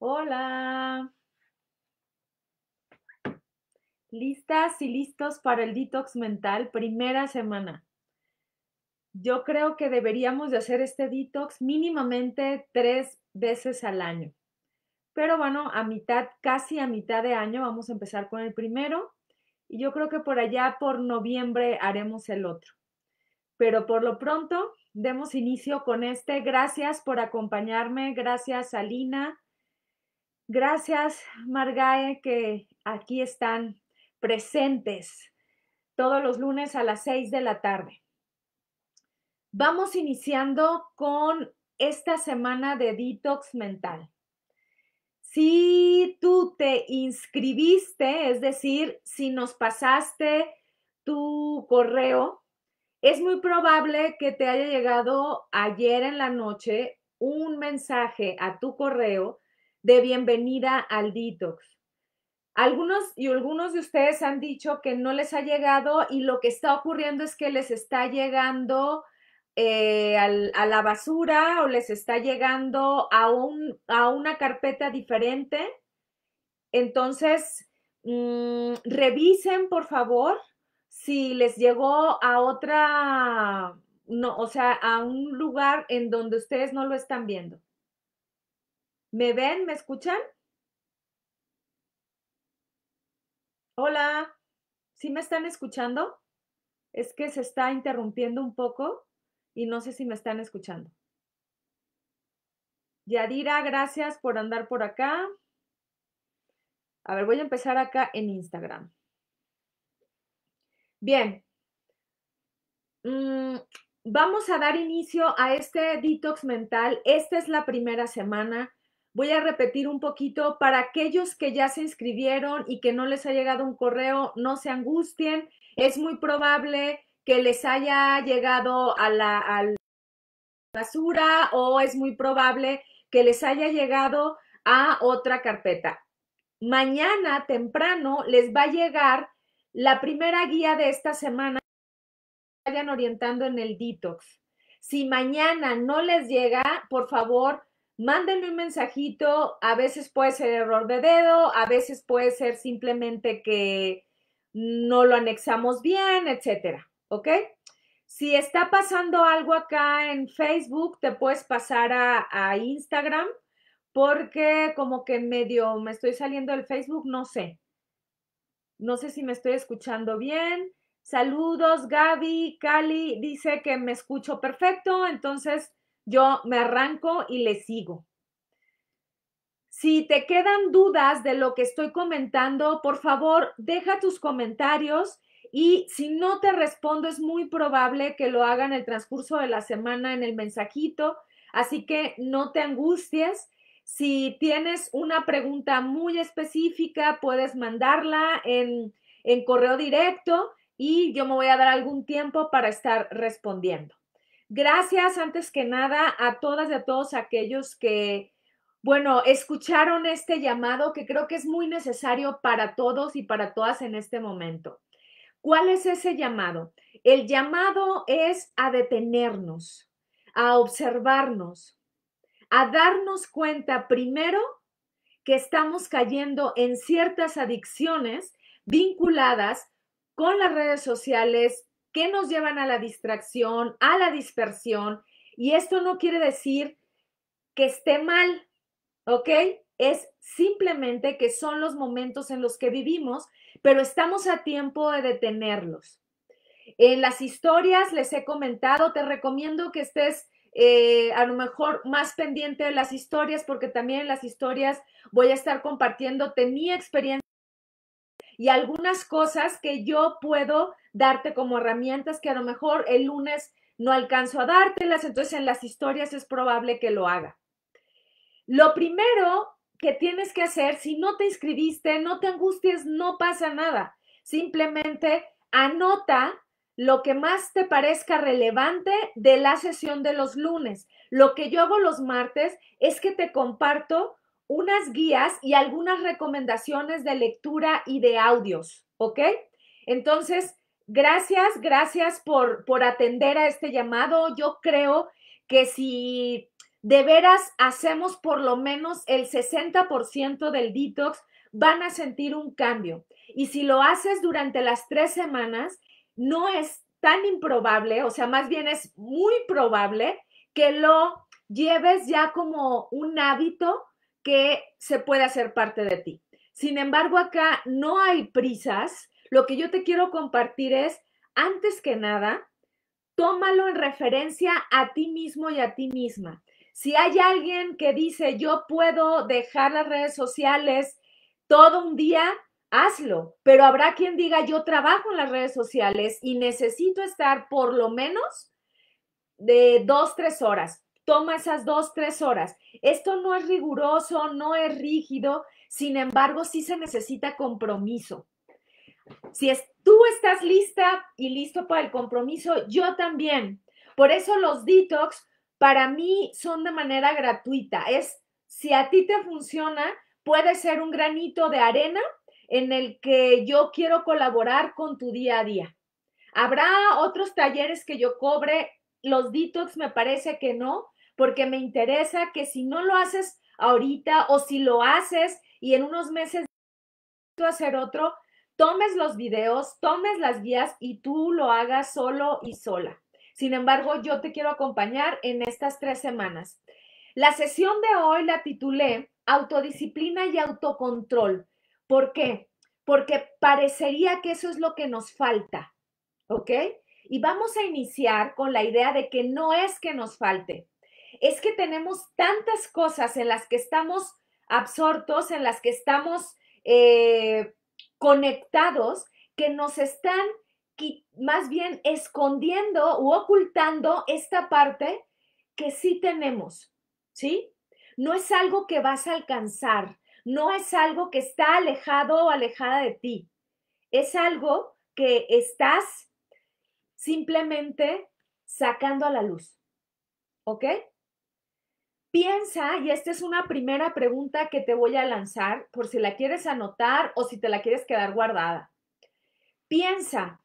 Hola. Listas y listos para el detox mental, primera semana. Yo creo que deberíamos de hacer este detox mínimamente tres veces al año. Pero bueno, a mitad, casi a mitad de año vamos a empezar con el primero y yo creo que por allá por noviembre haremos el otro. Pero por lo pronto, demos inicio con este. Gracias por acompañarme, gracias Alina Gracias, Margae, que aquí están presentes todos los lunes a las 6 de la tarde. Vamos iniciando con esta semana de detox mental. Si tú te inscribiste, es decir, si nos pasaste tu correo, es muy probable que te haya llegado ayer en la noche un mensaje a tu correo de bienvenida al detox. Algunos y algunos de ustedes han dicho que no les ha llegado y lo que está ocurriendo es que les está llegando eh, a la basura o les está llegando a, un, a una carpeta diferente. Entonces, mm, revisen por favor si les llegó a otra, no, o sea, a un lugar en donde ustedes no lo están viendo. ¿Me ven? ¿Me escuchan? Hola, ¿sí me están escuchando? Es que se está interrumpiendo un poco y no sé si me están escuchando. Yadira, gracias por andar por acá. A ver, voy a empezar acá en Instagram. Bien. Mm, vamos a dar inicio a este detox mental. Esta es la primera semana voy a repetir un poquito para aquellos que ya se inscribieron y que no les ha llegado un correo, no se angustien. Es muy probable que les haya llegado a la, basura o es muy probable que les haya llegado a otra carpeta. Mañana temprano les va a llegar la primera guía de esta semana. Vayan orientando en el detox. Si mañana no les llega, por favor, Mándenme un mensajito, a veces puede ser error de dedo, a veces puede ser simplemente que no lo anexamos bien, etcétera, ¿ok? Si está pasando algo acá en Facebook, te puedes pasar a, a, Instagram porque como que medio me estoy saliendo del Facebook, no sé. No sé si me estoy escuchando bien. Saludos, Gaby, Cali, dice que me escucho perfecto, entonces yo me arranco y le sigo. Si te quedan dudas de lo que estoy comentando, por favor, deja tus comentarios y si no te respondo, es muy probable que lo haga en el transcurso de la semana en el mensajito, así que no te angusties. Si tienes una pregunta muy específica, puedes mandarla en, en correo directo y yo me voy a dar algún tiempo para estar respondiendo. Gracias antes que nada a todas y a todos aquellos que, bueno, escucharon este llamado que creo que es muy necesario para todos y para todas en este momento. ¿Cuál es ese llamado? El llamado es a detenernos, a observarnos, a darnos cuenta primero que estamos cayendo en ciertas adicciones vinculadas con las redes sociales, que nos llevan a la distracción, a la dispersión. Y esto no quiere decir que esté mal, ¿ok? Es simplemente que son los momentos en los que vivimos, pero estamos a tiempo de detenerlos. En las historias les he comentado, te recomiendo que estés eh, a lo mejor más pendiente de las historias, porque también en las historias voy a estar compartiéndote mi experiencia y algunas cosas que yo puedo darte como herramientas que a lo mejor el lunes no alcanzo a dártelas, entonces en las historias es probable que lo haga. Lo primero que tienes que hacer, si no te inscribiste, no te angusties, no pasa nada. Simplemente anota lo que más te parezca relevante de la sesión de los lunes. Lo que yo hago los martes es que te comparto unas guías y algunas recomendaciones de lectura y de audios, ¿ok? Entonces, gracias, gracias por, por atender a este llamado. Yo creo que si de veras hacemos por lo menos el 60% del detox, van a sentir un cambio. Y si lo haces durante las tres semanas, no es tan improbable, o sea, más bien es muy probable que lo lleves ya como un hábito que se puede hacer parte de ti. Sin embargo, acá no hay prisas. Lo que yo te quiero compartir es, antes que nada, tómalo en referencia a ti mismo y a ti misma. Si hay alguien que dice, yo puedo dejar las redes sociales todo un día, hazlo. Pero habrá quien diga, yo trabajo en las redes sociales y necesito estar por lo menos de dos, tres horas toma esas dos, tres horas. Esto no es riguroso, no es rígido, sin embargo, sí se necesita compromiso. Si tú estás lista y listo para el compromiso, yo también. Por eso los detox para mí son de manera gratuita. Es, si a ti te funciona, puede ser un granito de arena en el que yo quiero colaborar con tu día a día. Habrá otros talleres que yo cobre, los detox me parece que no, porque me interesa que si no lo haces ahorita o si lo haces y en unos meses tú hacer otro, tomes los videos, tomes las guías y tú lo hagas solo y sola. Sin embargo, yo te quiero acompañar en estas tres semanas. La sesión de hoy la titulé Autodisciplina y Autocontrol. ¿Por qué? Porque parecería que eso es lo que nos falta, ¿ok? Y vamos a iniciar con la idea de que no es que nos falte, es que tenemos tantas cosas en las que estamos absortos, en las que estamos eh, conectados, que nos están más bien escondiendo u ocultando esta parte que sí tenemos, ¿sí? No es algo que vas a alcanzar, no es algo que está alejado o alejada de ti, es algo que estás simplemente sacando a la luz, ¿ok? Piensa, y esta es una primera pregunta que te voy a lanzar por si la quieres anotar o si te la quieres quedar guardada. Piensa,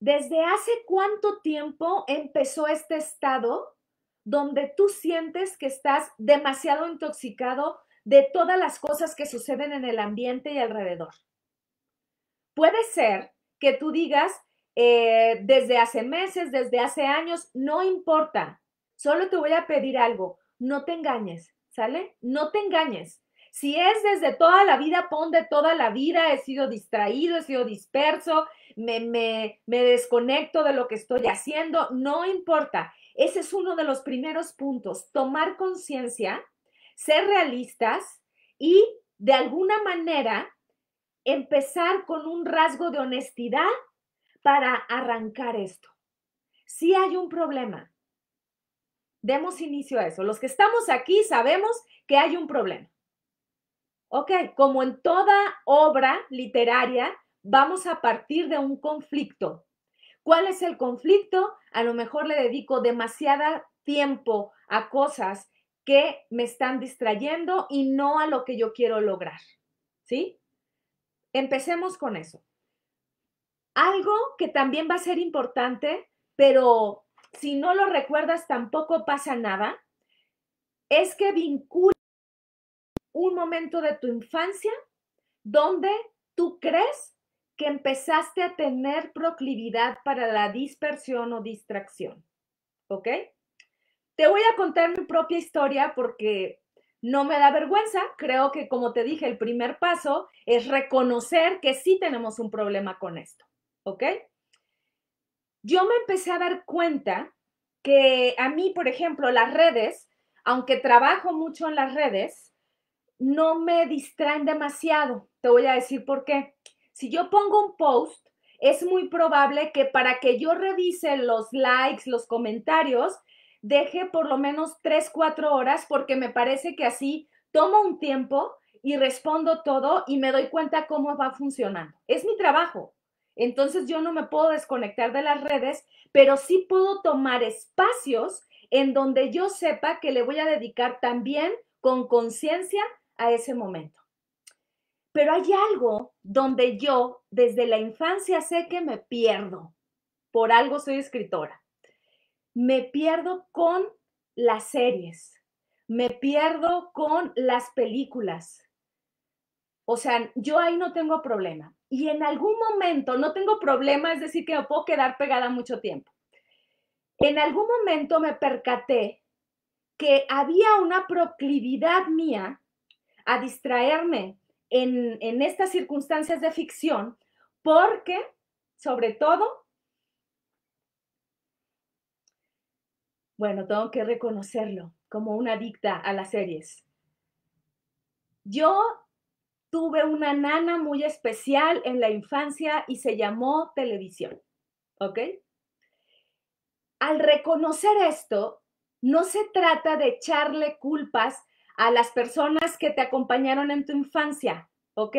¿desde hace cuánto tiempo empezó este estado donde tú sientes que estás demasiado intoxicado de todas las cosas que suceden en el ambiente y alrededor? Puede ser que tú digas, eh, desde hace meses, desde hace años, no importa. Solo te voy a pedir algo, no te engañes, ¿sale? No te engañes. Si es desde toda la vida, pon de toda la vida, he sido distraído, he sido disperso, me, me desconecto de lo que estoy haciendo, no importa. Ese es uno de los primeros puntos, tomar conciencia, ser realistas y de alguna manera empezar con un rasgo de honestidad para arrancar esto. Si hay un problema, demos inicio a eso. Los que estamos aquí sabemos que hay un problema. Ok, como en toda obra literaria, vamos a partir de un conflicto. ¿Cuál es el conflicto? A lo mejor le dedico demasiado tiempo a cosas que me están distrayendo y no a lo que yo quiero lograr. ¿Sí? Empecemos con eso. Algo que también va a ser importante, pero si no lo recuerdas tampoco pasa nada, es que vincula un momento de tu infancia donde tú crees que empezaste a tener proclividad para la dispersión o distracción. ¿Ok? Te voy a contar mi propia historia porque no me da vergüenza. Creo que, como te dije, el primer paso es reconocer que sí tenemos un problema con esto. ¿ok? Yo me empecé a dar cuenta que a mí, por ejemplo, las redes, aunque trabajo mucho en las redes, no me distraen demasiado. Te voy a decir por qué. Si yo pongo un post, es muy probable que para que yo revise los likes, los comentarios, deje por lo menos 3, 4 horas porque me parece que así tomo un tiempo y respondo todo y me doy cuenta cómo va funcionando. Es mi trabajo. Entonces yo no me puedo desconectar de las redes, pero sí puedo tomar espacios en donde yo sepa que le voy a dedicar también con conciencia a ese momento. Pero hay algo donde yo desde la infancia sé que me pierdo. Por algo soy escritora. Me pierdo con las series. Me pierdo con las películas. O sea, yo ahí no tengo problema y en algún momento, no tengo problema, es decir, que no puedo quedar pegada mucho tiempo. En algún momento me percaté que había una proclividad mía a distraerme en, en estas circunstancias de ficción porque, sobre todo, bueno, tengo que reconocerlo como una adicta a las series. Yo tuve una nana muy especial en la infancia y se llamó televisión. ¿Ok? Al reconocer esto, no se trata de echarle culpas a las personas que te acompañaron en tu infancia, ¿ok?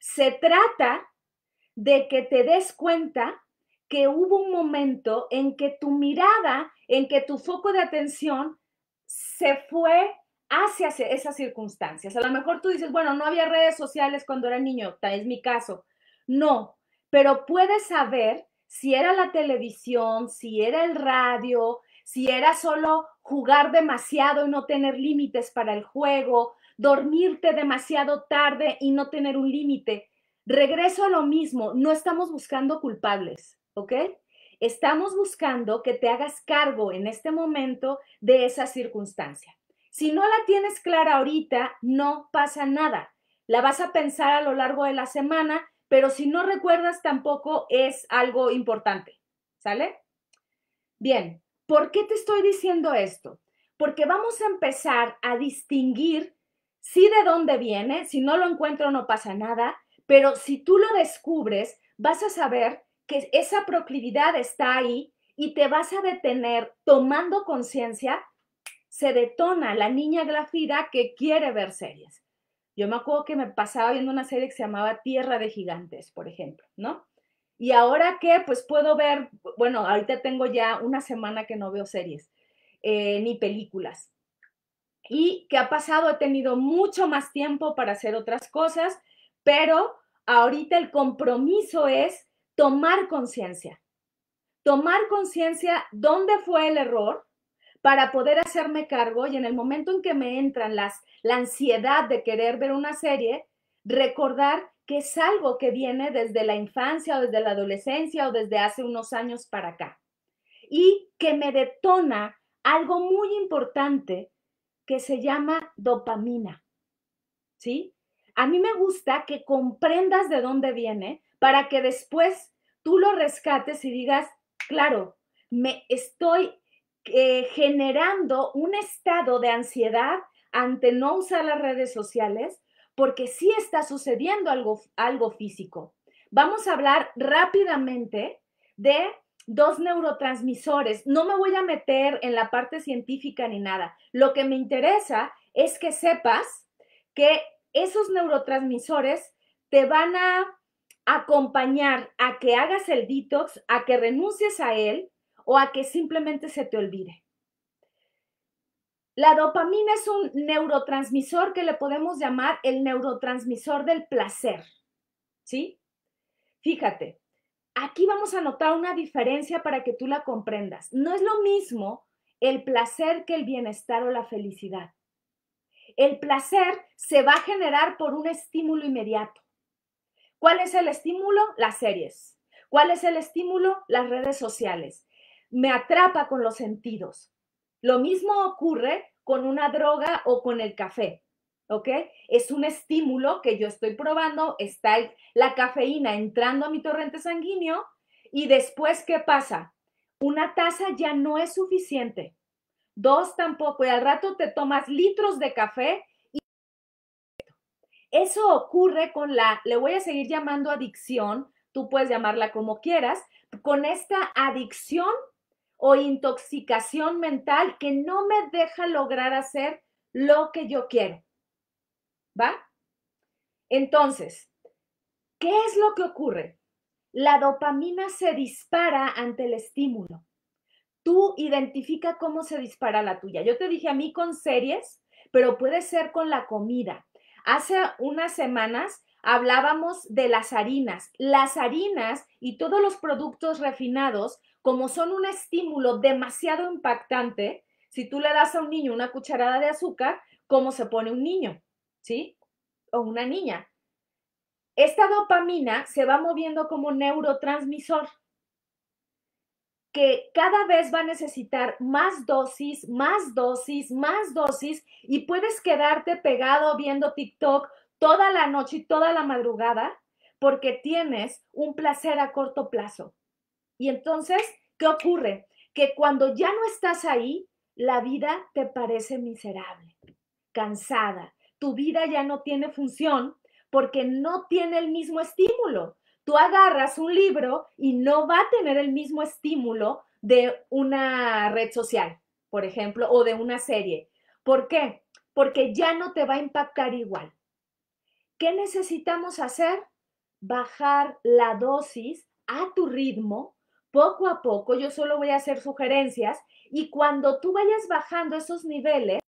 Se trata de que te des cuenta que hubo un momento en que tu mirada, en que tu foco de atención se fue hacia esas circunstancias. A lo mejor tú dices, bueno, no había redes sociales cuando era niño, es mi caso. No, pero puedes saber si era la televisión, si era el radio, si era solo jugar demasiado y no tener límites para el juego, dormirte demasiado tarde y no tener un límite. Regreso a lo mismo, no estamos buscando culpables, ¿ok? Estamos buscando que te hagas cargo en este momento de esa circunstancia. Si no la tienes clara ahorita, no pasa nada. La vas a pensar a lo largo de la semana, pero si no recuerdas tampoco es algo importante. ¿Sale? Bien, ¿por qué te estoy diciendo esto? Porque vamos a empezar a distinguir si de dónde viene, si no lo encuentro no pasa nada, pero si tú lo descubres, vas a saber que esa proclividad está ahí y te vas a detener tomando conciencia se detona la niña glafida que quiere ver series. Yo me acuerdo que me pasaba viendo una serie que se llamaba Tierra de Gigantes, por ejemplo, ¿no? Y ahora que pues puedo ver, bueno, ahorita tengo ya una semana que no veo series eh, ni películas. Y ¿qué ha pasado, he tenido mucho más tiempo para hacer otras cosas, pero ahorita el compromiso es tomar conciencia. Tomar conciencia dónde fue el error para poder hacerme cargo y en el momento en que me entran las, la ansiedad de querer ver una serie, recordar que es algo que viene desde la infancia o desde la adolescencia o desde hace unos años para acá y que me detona algo muy importante que se llama dopamina. ¿Sí? A mí me gusta que comprendas de dónde viene para que después tú lo rescates y digas, claro, me estoy eh, generando un estado de ansiedad ante no usar las redes sociales, porque sí está sucediendo algo, algo físico. Vamos a hablar rápidamente de dos neurotransmisores. No me voy a meter en la parte científica ni nada. Lo que me interesa es que sepas que esos neurotransmisores te van a acompañar a que hagas el detox, a que renuncies a él o a que simplemente se te olvide. La dopamina es un neurotransmisor que le podemos llamar el neurotransmisor del placer. ¿Sí? Fíjate, aquí vamos a notar una diferencia para que tú la comprendas. No es lo mismo el placer que el bienestar o la felicidad. El placer se va a generar por un estímulo inmediato. ¿Cuál es el estímulo? Las series. ¿Cuál es el estímulo? Las redes sociales me atrapa con los sentidos. Lo mismo ocurre con una droga o con el café, ¿ok? Es un estímulo que yo estoy probando, está la cafeína entrando a mi torrente sanguíneo y después, ¿qué pasa? Una taza ya no es suficiente, dos tampoco, y al rato te tomas litros de café y... eso ocurre con la, le voy a seguir llamando adicción, tú puedes llamarla como quieras, con esta adicción o intoxicación mental que no me deja lograr hacer lo que yo quiero. ¿Va? Entonces, ¿qué es lo que ocurre? La dopamina se dispara ante el estímulo. Tú identifica cómo se dispara la tuya. Yo te dije a mí con series, pero puede ser con la comida. Hace unas semanas hablábamos de las harinas. Las harinas y todos los productos refinados como son un estímulo demasiado impactante, si tú le das a un niño una cucharada de azúcar, ¿cómo se pone un niño? ¿Sí? O una niña. Esta dopamina se va moviendo como neurotransmisor, que cada vez va a necesitar más dosis, más dosis, más dosis, y puedes quedarte pegado viendo TikTok toda la noche y toda la madrugada porque tienes un placer a corto plazo. Y entonces, ¿qué ocurre? Que cuando ya no estás ahí, la vida te parece miserable, cansada. Tu vida ya no tiene función porque no tiene el mismo estímulo. Tú agarras un libro y no va a tener el mismo estímulo de una red social, por ejemplo, o de una serie. ¿Por qué? Porque ya no te va a impactar igual. ¿Qué necesitamos hacer? Bajar la dosis a tu ritmo poco a poco, yo solo voy a hacer sugerencias y cuando tú vayas bajando esos niveles,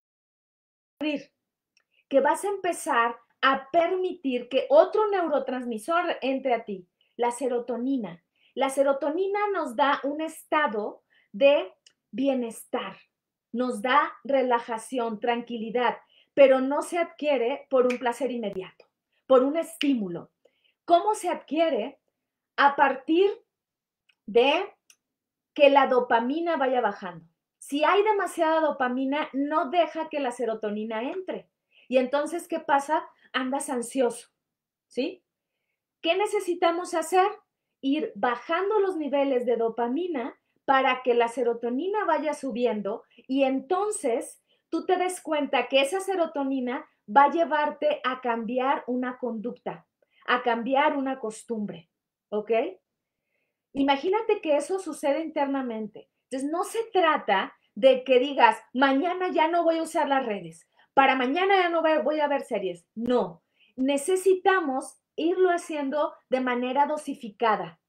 que vas a empezar a permitir que otro neurotransmisor entre a ti, la serotonina. La serotonina nos da un estado de bienestar, nos da relajación, tranquilidad, pero no se adquiere por un placer inmediato, por un estímulo. ¿Cómo se adquiere? A partir de que la dopamina vaya bajando. Si hay demasiada dopamina, no deja que la serotonina entre. Y entonces, ¿qué pasa? Andas ansioso, ¿sí? ¿Qué necesitamos hacer? Ir bajando los niveles de dopamina para que la serotonina vaya subiendo y entonces tú te des cuenta que esa serotonina va a llevarte a cambiar una conducta, a cambiar una costumbre, ¿ok? Imagínate que eso sucede internamente. Entonces, no se trata de que digas, mañana ya no voy a usar las redes, para mañana ya no voy a ver series. No, necesitamos irlo haciendo de manera dosificada.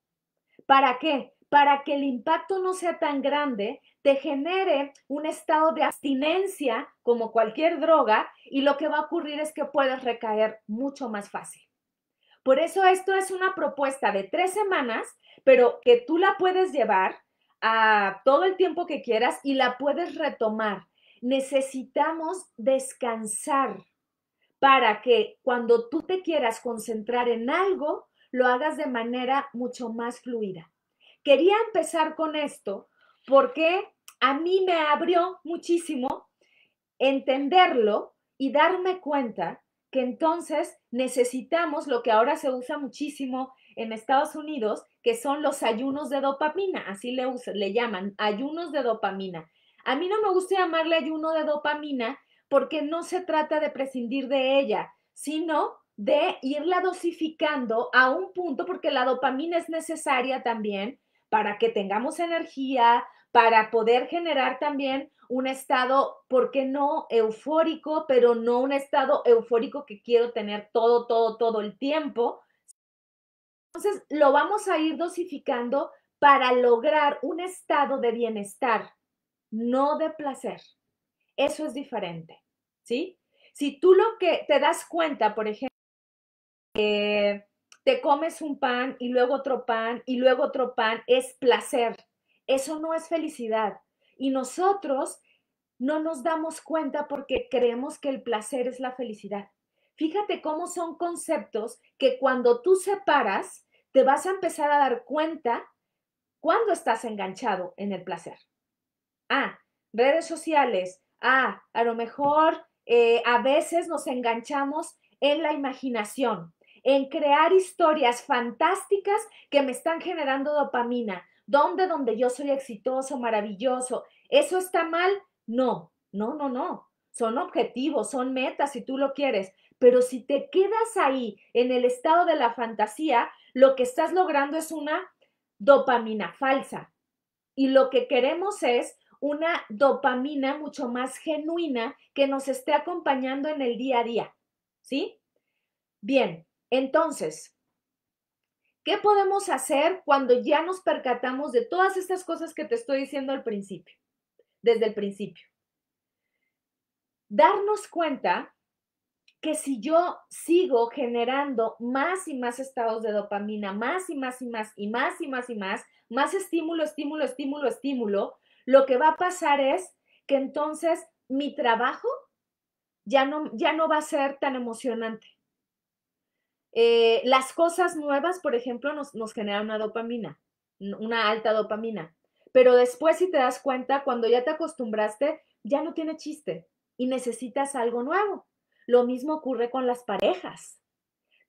¿Para qué? Para que el impacto no sea tan grande, te genere un estado de abstinencia como cualquier droga y lo que va a ocurrir es que puedes recaer mucho más fácil. Por eso esto es una propuesta de tres semanas, pero que tú la puedes llevar a todo el tiempo que quieras y la puedes retomar. Necesitamos descansar para que cuando tú te quieras concentrar en algo, lo hagas de manera mucho más fluida. Quería empezar con esto porque a mí me abrió muchísimo entenderlo y darme cuenta que entonces necesitamos lo que ahora se usa muchísimo en Estados Unidos, que son los ayunos de dopamina, así le, llaman, ayunos de dopamina. A mí no me gusta llamarle ayuno de dopamina porque no se trata de prescindir de ella, sino de irla dosificando a un punto, porque la dopamina es necesaria también para que tengamos energía, para poder generar también un estado, ¿por qué no? Eufórico, pero no un estado eufórico que quiero tener todo, todo, todo el tiempo. Entonces, lo vamos a ir dosificando para lograr un estado de bienestar, no de placer. Eso es diferente, ¿sí? Si tú lo que te das cuenta, por ejemplo, te comes un pan y luego otro pan y luego otro pan, es placer eso no es felicidad. Y nosotros no nos damos cuenta porque creemos que el placer es la felicidad. Fíjate cómo son conceptos que cuando tú separas, te vas a empezar a dar cuenta cuando estás enganchado en el placer. Ah, redes sociales. Ah, a lo mejor eh, a veces nos enganchamos en la imaginación, en crear historias fantásticas que me están generando dopamina. ¿Dónde donde yo soy exitoso, maravilloso? ¿Eso está mal? No, no, no, no. Son objetivos, son metas si tú lo quieres. Pero si te quedas ahí en el estado de la fantasía, lo que estás logrando es una dopamina falsa. Y lo que queremos es una dopamina mucho más genuina que nos esté acompañando en el día a día. ¿Sí? Bien, entonces, ¿Qué podemos hacer cuando ya nos percatamos de todas estas cosas que te estoy diciendo al principio? Desde el principio. Darnos cuenta que si yo sigo generando más y más estados de dopamina, más y más y más y más y más y más, más estímulo, estímulo, estímulo, estímulo, lo que va a pasar es que entonces mi trabajo ya no, ya no va a ser tan emocionante eh, las cosas nuevas, por ejemplo, nos, nos generan una dopamina, una alta dopamina. Pero después, si te das cuenta, cuando ya te acostumbraste, ya no tiene chiste y necesitas algo nuevo. Lo mismo ocurre con las parejas.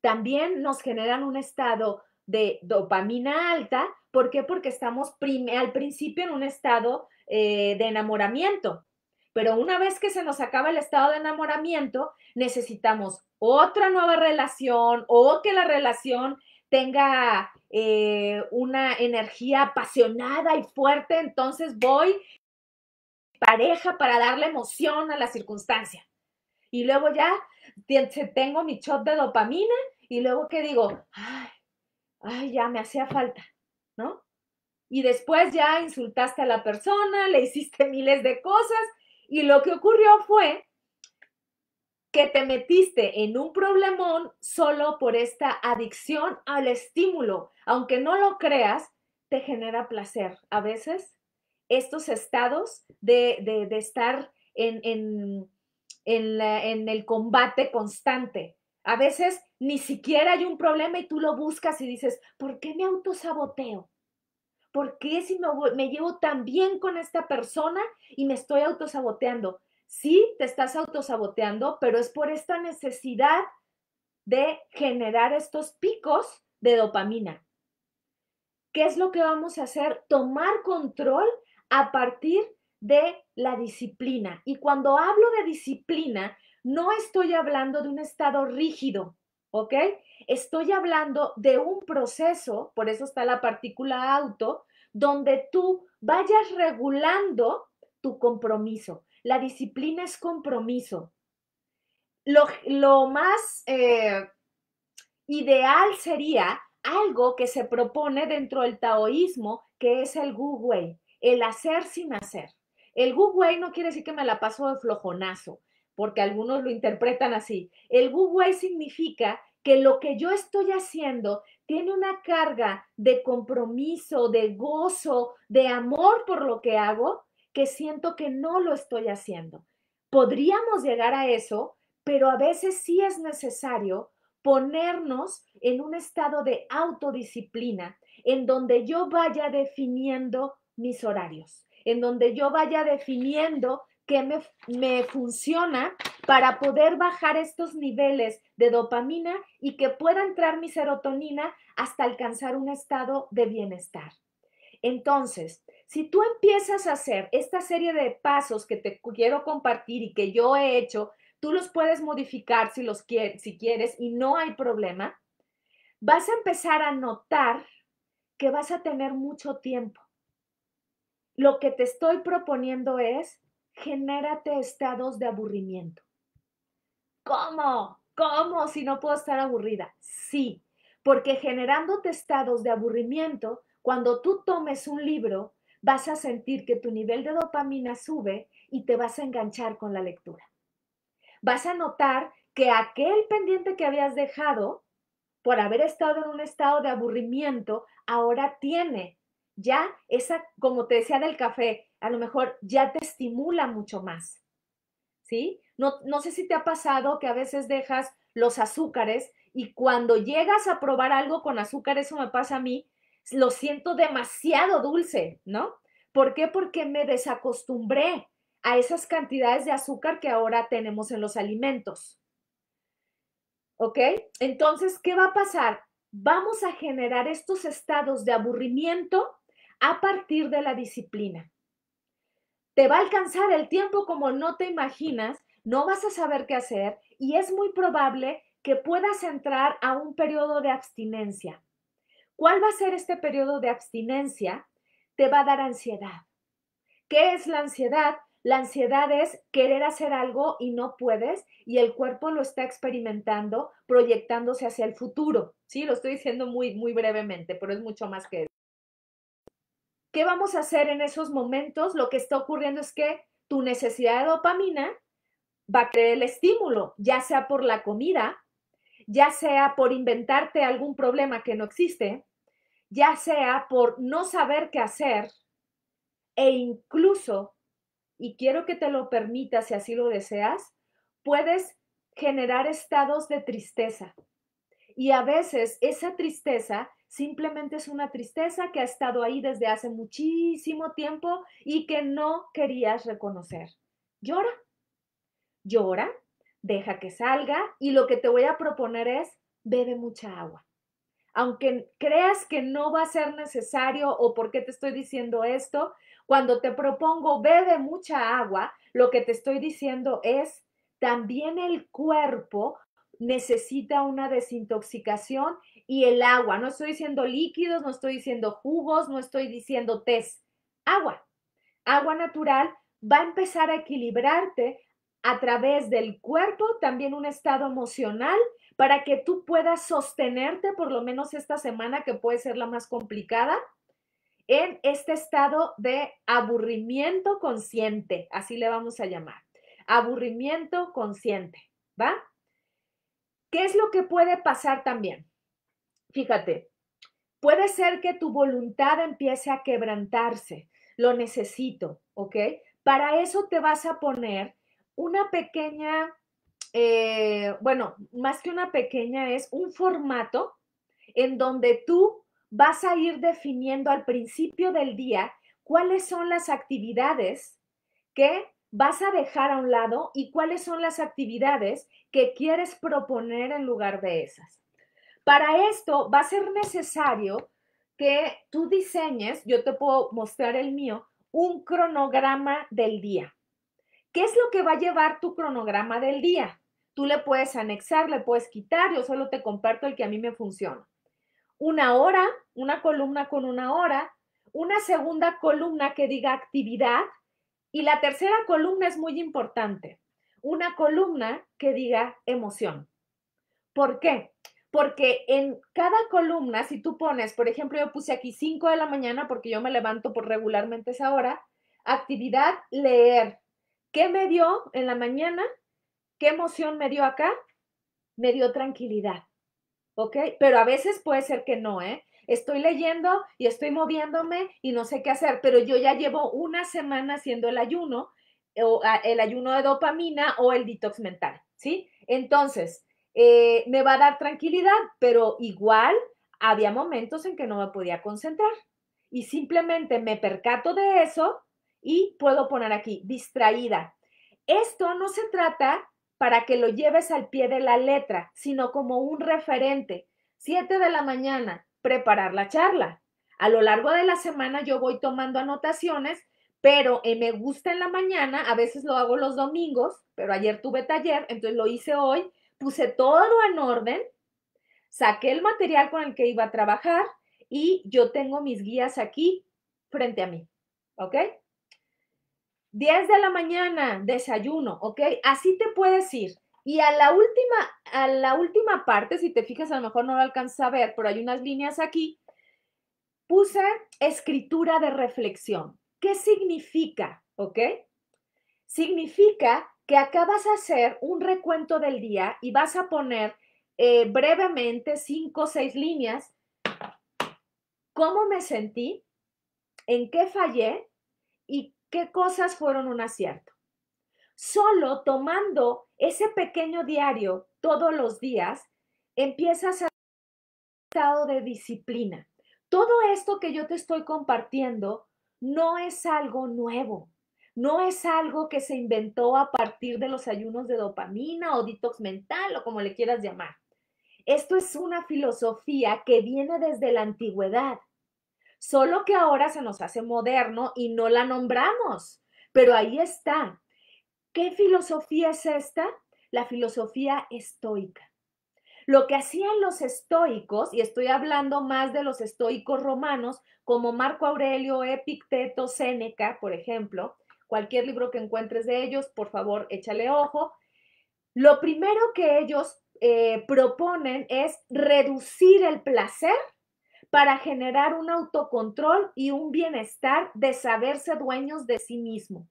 También nos generan un estado de dopamina alta. ¿Por qué? Porque estamos al principio en un estado eh, de enamoramiento. Pero una vez que se nos acaba el estado de enamoramiento, necesitamos otra nueva relación o que la relación tenga eh, una energía apasionada y fuerte, entonces voy pareja para darle emoción a la circunstancia. Y luego ya tengo mi shot de dopamina y luego que digo, ay, ya me hacía falta, ¿no? Y después ya insultaste a la persona, le hiciste miles de cosas y lo que ocurrió fue que te metiste en un problemón solo por esta adicción al estímulo. Aunque no lo creas, te genera placer. A veces estos estados de, estar en, en el combate constante. A veces ni siquiera hay un problema y tú lo buscas y dices, ¿por qué me autosaboteo? ¿por qué si me, llevo tan bien con esta persona y me estoy autosaboteando? Sí, te estás autosaboteando, pero es por esta necesidad de generar estos picos de dopamina. ¿Qué es lo que vamos a hacer? Tomar control a partir de la disciplina. Y cuando hablo de disciplina, no estoy hablando de un estado rígido, ¿ok? Estoy hablando de un proceso, por eso está la partícula auto, donde tú vayas regulando tu compromiso. La disciplina es compromiso. Lo, más eh, ideal sería algo que se propone dentro del taoísmo, que es el Wu Wei, el hacer sin hacer. El Wu Wei no quiere decir que me la paso de flojonazo porque algunos lo interpretan así. El way significa que lo que yo estoy haciendo tiene una carga de compromiso, de gozo, de amor por lo que hago, que siento que no lo estoy haciendo. Podríamos llegar a eso, pero a veces sí es necesario ponernos en un estado de autodisciplina, en donde yo vaya definiendo mis horarios, en donde yo vaya definiendo que me, me, funciona para poder bajar estos niveles de dopamina y que pueda entrar mi serotonina hasta alcanzar un estado de bienestar. Entonces, si tú empiezas a hacer esta serie de pasos que te quiero compartir y que yo he hecho, tú los puedes modificar si, los quieres, si quieres y no hay problema, vas a empezar a notar que vas a tener mucho tiempo. Lo que te estoy proponiendo es genérate estados de aburrimiento. ¿Cómo? ¿Cómo si no puedo estar aburrida? Sí, porque generándote estados de aburrimiento, cuando tú tomes un libro, vas a sentir que tu nivel de dopamina sube y te vas a enganchar con la lectura. Vas a notar que aquel pendiente que habías dejado por haber estado en un estado de aburrimiento, ahora tiene ya esa, como te decía del café, a lo mejor ya te estimula mucho más. ¿Sí? No, no sé si te ha pasado que a veces dejas los azúcares y cuando llegas a probar algo con azúcar, eso me pasa a mí, lo siento demasiado dulce, ¿no? ¿Por qué? Porque me desacostumbré a esas cantidades de azúcar que ahora tenemos en los alimentos. ¿Ok? Entonces, ¿qué va a pasar? Vamos a generar estos estados de aburrimiento a partir de la disciplina. Te va a alcanzar el tiempo como no te imaginas, no vas a saber qué hacer y es muy probable que puedas entrar a un periodo de abstinencia. ¿Cuál va a ser este periodo de abstinencia? Te va a dar ansiedad. ¿Qué es la ansiedad? La ansiedad es querer hacer algo y no puedes y el cuerpo lo está experimentando proyectándose hacia el futuro. Sí, lo estoy diciendo muy muy brevemente, pero es mucho más que eso. ¿Qué vamos a hacer en esos momentos? Lo que está ocurriendo es que tu necesidad de dopamina va a crear el estímulo, ya sea por la comida, ya sea por inventarte algún problema que no existe, ya sea por no saber qué hacer e incluso, y quiero que te lo permitas si así lo deseas, puedes generar estados de tristeza. Y a veces esa tristeza Simplemente es una tristeza que ha estado ahí desde hace muchísimo tiempo y que no querías reconocer. Llora, llora, deja que salga y lo que te voy a proponer es bebe mucha agua. Aunque creas que no va a ser necesario o por qué te estoy diciendo esto, cuando te propongo bebe mucha agua, lo que te estoy diciendo es también el cuerpo necesita una desintoxicación y el agua. No estoy diciendo líquidos, no estoy diciendo jugos, no estoy diciendo test Agua. Agua natural va a empezar a equilibrarte a través del cuerpo, también un estado emocional, para que tú puedas sostenerte, por lo menos esta semana, que puede ser la más complicada, en este estado de aburrimiento consciente, así le vamos a llamar, aburrimiento consciente, ¿va? ¿Qué es lo que puede pasar también? fíjate, puede ser que tu voluntad empiece a quebrantarse, lo necesito, ¿ok? Para eso te vas a poner una pequeña, eh, bueno, más que una pequeña es un formato en donde tú vas a ir definiendo al principio del día cuáles son las actividades que vas a dejar a un lado y cuáles son las actividades que quieres proponer en lugar de esas. Para esto va a ser necesario que tú diseñes, yo te puedo mostrar el mío, un cronograma del día. ¿Qué es lo que va a llevar tu cronograma del día? Tú le puedes anexar, le puedes quitar, yo solo te comparto el que a mí me funciona. Una hora, una columna con una hora, una segunda columna que diga actividad y la tercera columna es muy importante, una columna que diga emoción. ¿Por qué? porque en cada columna, si tú pones, por ejemplo, yo puse aquí 5 de la mañana porque yo me levanto por regularmente esa hora, actividad, leer. ¿Qué me dio en la mañana? ¿Qué emoción me dio acá? Me dio tranquilidad. ¿Ok? Pero a veces puede ser que no, ¿eh? Estoy leyendo y estoy moviéndome y no sé qué hacer, pero yo ya llevo una semana haciendo el ayuno, o ah, el ayuno de dopamina o el detox mental, ¿sí? Entonces, eh, me va a dar tranquilidad, pero igual había momentos en que no me podía concentrar. Y simplemente me percato de eso y puedo poner aquí, distraída. Esto no se trata para que lo lleves al pie de la letra, sino como un referente. Siete de la mañana, preparar la charla. A lo largo de la semana yo voy tomando anotaciones, pero eh, me gusta en la mañana, a veces lo hago los domingos, pero ayer tuve taller, entonces lo hice hoy puse todo en orden, saqué el material con el que iba a trabajar y yo tengo mis guías aquí frente a mí, ¿ok? 10 de la mañana, desayuno, ¿ok? Así te puedes ir. Y a la última, a la última parte, si te fijas, a lo mejor no lo alcanza a ver, pero hay unas líneas aquí. Puse escritura de reflexión. ¿Qué significa? ¿Ok? Significa que acabas de a hacer un recuento del día y vas a poner eh, brevemente cinco o seis líneas. ¿Cómo me sentí? ¿En qué fallé? ¿Y qué cosas fueron un acierto? Solo tomando ese pequeño diario todos los días, empiezas a estado de disciplina. Todo esto que yo te estoy compartiendo no es algo nuevo. No es algo que se inventó a partir de los ayunos de dopamina o detox mental o como le quieras llamar. Esto es una filosofía que viene desde la antigüedad, solo que ahora se nos hace moderno y no la nombramos, pero ahí está. ¿Qué filosofía es esta? La filosofía estoica. Lo que hacían los estoicos, y estoy hablando más de los estoicos romanos, como Marco Aurelio, Epicteto, Séneca, por ejemplo, cualquier libro que encuentres de ellos, por favor, échale ojo. Lo primero que ellos eh, proponen es reducir el placer para generar un autocontrol y un bienestar de saberse dueños de sí mismo.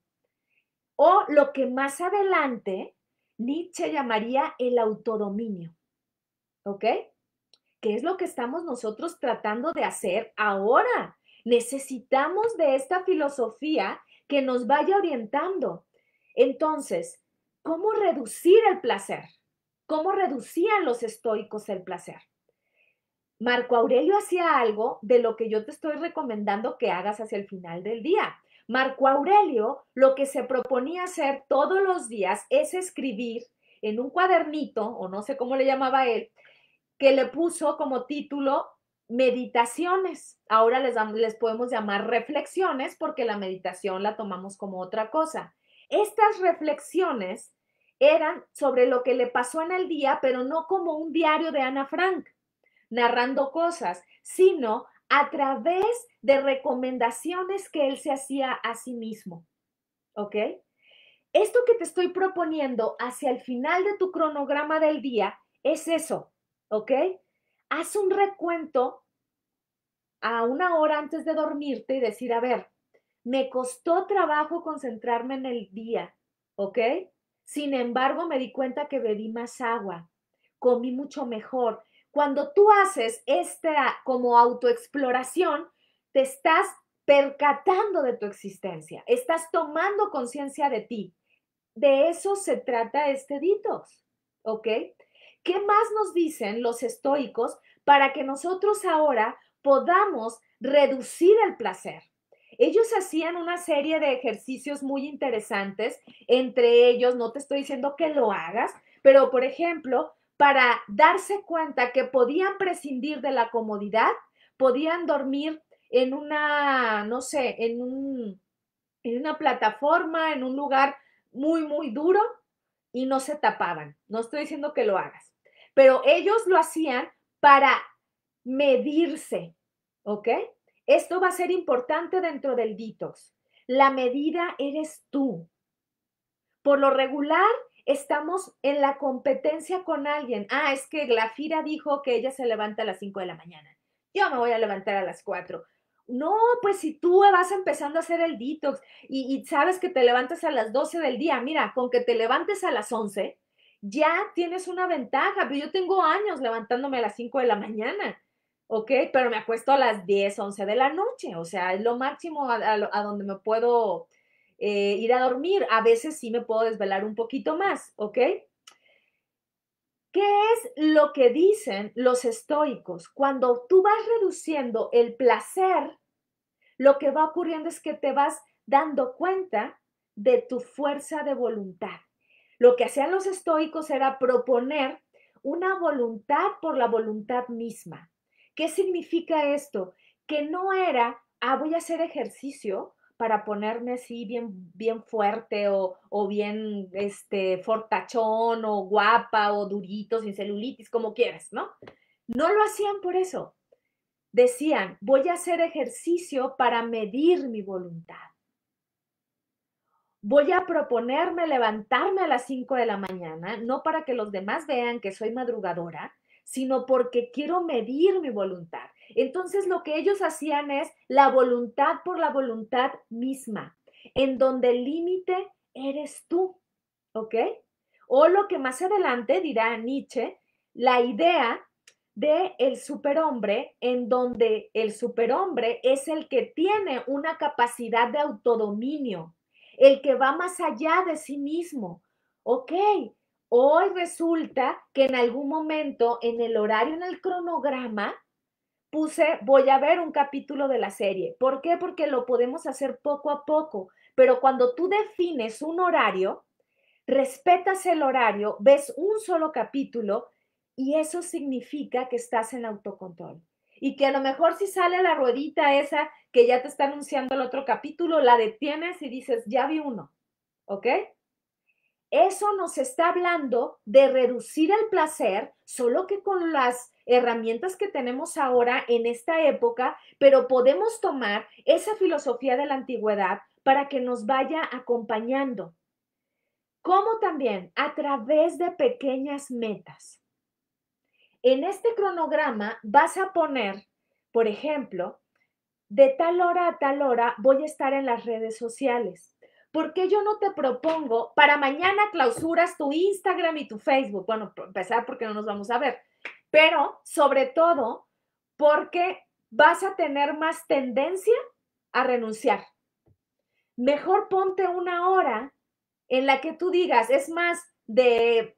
O lo que más adelante Nietzsche llamaría el autodominio. ¿Ok? ¿Qué es lo que estamos nosotros tratando de hacer ahora? Necesitamos de esta filosofía que nos vaya orientando. Entonces, ¿cómo reducir el placer? ¿Cómo reducían los estoicos el placer? Marco Aurelio hacía algo de lo que yo te estoy recomendando que hagas hacia el final del día. Marco Aurelio lo que se proponía hacer todos los días es escribir en un cuadernito, o no sé cómo le llamaba él, que le puso como título meditaciones. Ahora les, les podemos llamar reflexiones porque la meditación la tomamos como otra cosa. Estas reflexiones eran sobre lo que le pasó en el día, pero no como un diario de Ana Frank, narrando cosas, sino a través de recomendaciones que él se hacía a sí mismo. ¿Ok? Esto que te estoy proponiendo hacia el final de tu cronograma del día es eso, ¿ok? haz un recuento a una hora antes de dormirte y decir, a ver, me costó trabajo concentrarme en el día, ¿ok? Sin embargo, me di cuenta que bebí más agua, comí mucho mejor. Cuando tú haces esta ah, como autoexploración, te estás percatando de tu existencia, estás tomando conciencia de ti. De eso se trata este detox, ¿ok? ¿Qué más nos dicen los estoicos para que nosotros ahora podamos reducir el placer? Ellos hacían una serie de ejercicios muy interesantes, entre ellos, no te estoy diciendo que lo hagas, pero por ejemplo, para darse cuenta que podían prescindir de la comodidad, podían dormir en una, no sé, en, un, en una plataforma, en un lugar muy, muy duro y no se tapaban. No estoy diciendo que lo hagas, pero ellos lo hacían para medirse, ¿ok? Esto va a ser importante dentro del detox. La medida eres tú. Por lo regular, estamos en la competencia con alguien. Ah, es que Glafira dijo que ella se levanta a las 5 de la mañana. Yo me voy a levantar a las 4. No, pues si tú vas empezando a hacer el detox y, sabes que te levantas a las 12 del día, mira, con que te levantes a las 11, ya tienes una ventaja, pero yo tengo años levantándome a las 5 de la mañana, ¿ok? Pero me acuesto a las 10, 11 de la noche, o sea, es lo máximo a, donde me puedo eh, ir a dormir. A veces sí me puedo desvelar un poquito más, ¿ok? ¿Qué es lo que dicen los estoicos? Cuando tú vas reduciendo el placer, lo que va ocurriendo es que te vas dando cuenta de tu fuerza de voluntad. Lo que hacían los estoicos era proponer una voluntad por la voluntad misma. ¿Qué significa esto? Que no era, ah, voy a hacer ejercicio para ponerme así bien, bien fuerte o, bien este, fortachón o guapa o durito, sin celulitis, como quieras, ¿no? No lo hacían por eso. Decían, voy a hacer ejercicio para medir mi voluntad voy a proponerme levantarme a las 5 de la mañana, no para que los demás vean que soy madrugadora, sino porque quiero medir mi voluntad. Entonces lo que ellos hacían es la voluntad por la voluntad misma, en donde el límite eres tú, ¿ok? O lo que más adelante dirá Nietzsche, la idea de el superhombre, en donde el superhombre es el que tiene una capacidad de autodominio, el que va más allá de sí mismo. Ok, hoy resulta que en algún momento en el horario, en el cronograma, puse, voy a ver un capítulo de la serie. ¿Por qué? Porque lo podemos hacer poco a poco. Pero cuando tú defines un horario, respetas el horario, ves un solo capítulo y eso significa que estás en autocontrol y que a lo mejor si sale la ruedita esa que ya te está anunciando el otro capítulo, la detienes y dices, ya vi uno, ¿ok? Eso nos está hablando de reducir el placer, solo que con las herramientas que tenemos ahora en esta época, pero podemos tomar esa filosofía de la antigüedad para que nos vaya acompañando. Como también a través de pequeñas metas en este cronograma vas a poner, por ejemplo, de tal hora a tal hora voy a estar en las redes sociales. ¿Por qué yo no te propongo para mañana clausuras tu Instagram y tu Facebook? Bueno, empezar porque no nos vamos a ver, pero sobre todo porque vas a tener más tendencia a renunciar. Mejor ponte una hora en la que tú digas, es más, de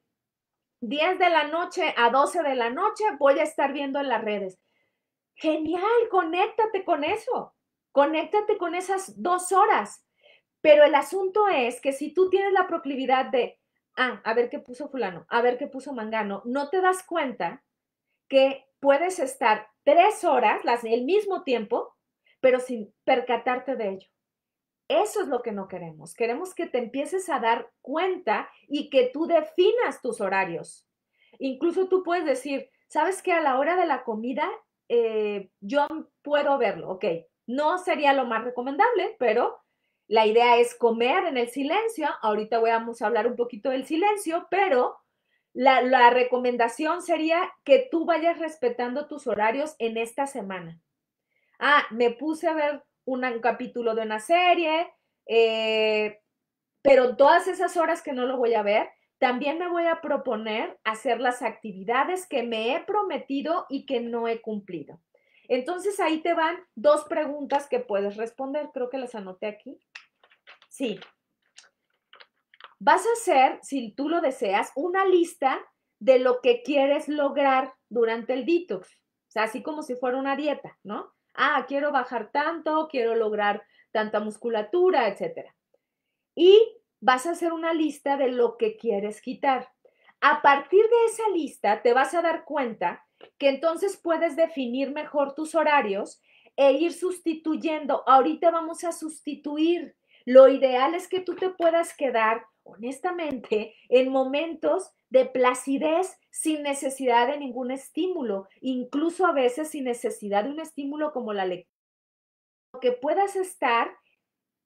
10 de la noche a 12 de la noche voy a estar viendo en las redes. Genial, conéctate con eso, conéctate con esas dos horas. Pero el asunto es que si tú tienes la proclividad de, ah, a ver qué puso fulano, a ver qué puso mangano, no te das cuenta que puedes estar tres horas, las, el mismo tiempo, pero sin percatarte de ello. Eso es lo que no queremos. Queremos que te empieces a dar cuenta y que tú definas tus horarios. Incluso tú puedes decir, ¿sabes qué? A la hora de la comida eh, yo puedo verlo, ok. No sería lo más recomendable, pero la idea es comer en el silencio. Ahorita vamos a hablar un poquito del silencio, pero la, la recomendación sería que tú vayas respetando tus horarios en esta semana. Ah, me puse a ver un capítulo de una serie, eh, pero todas esas horas que no lo voy a ver, también me voy a proponer hacer las actividades que me he prometido y que no he cumplido. Entonces ahí te van dos preguntas que puedes responder. Creo que las anoté aquí. Sí. Vas a hacer, si tú lo deseas, una lista de lo que quieres lograr durante el detox. O sea, así como si fuera una dieta, ¿no? ah, quiero bajar tanto, quiero lograr tanta musculatura, etc. Y vas a hacer una lista de lo que quieres quitar. A partir de esa lista te vas a dar cuenta que entonces puedes definir mejor tus horarios e ir sustituyendo. Ahorita vamos a sustituir. Lo ideal es que tú te puedas quedar, honestamente, en momentos de placidez sin necesidad de ningún estímulo, incluso a veces sin necesidad de un estímulo como la lectura. Que puedas estar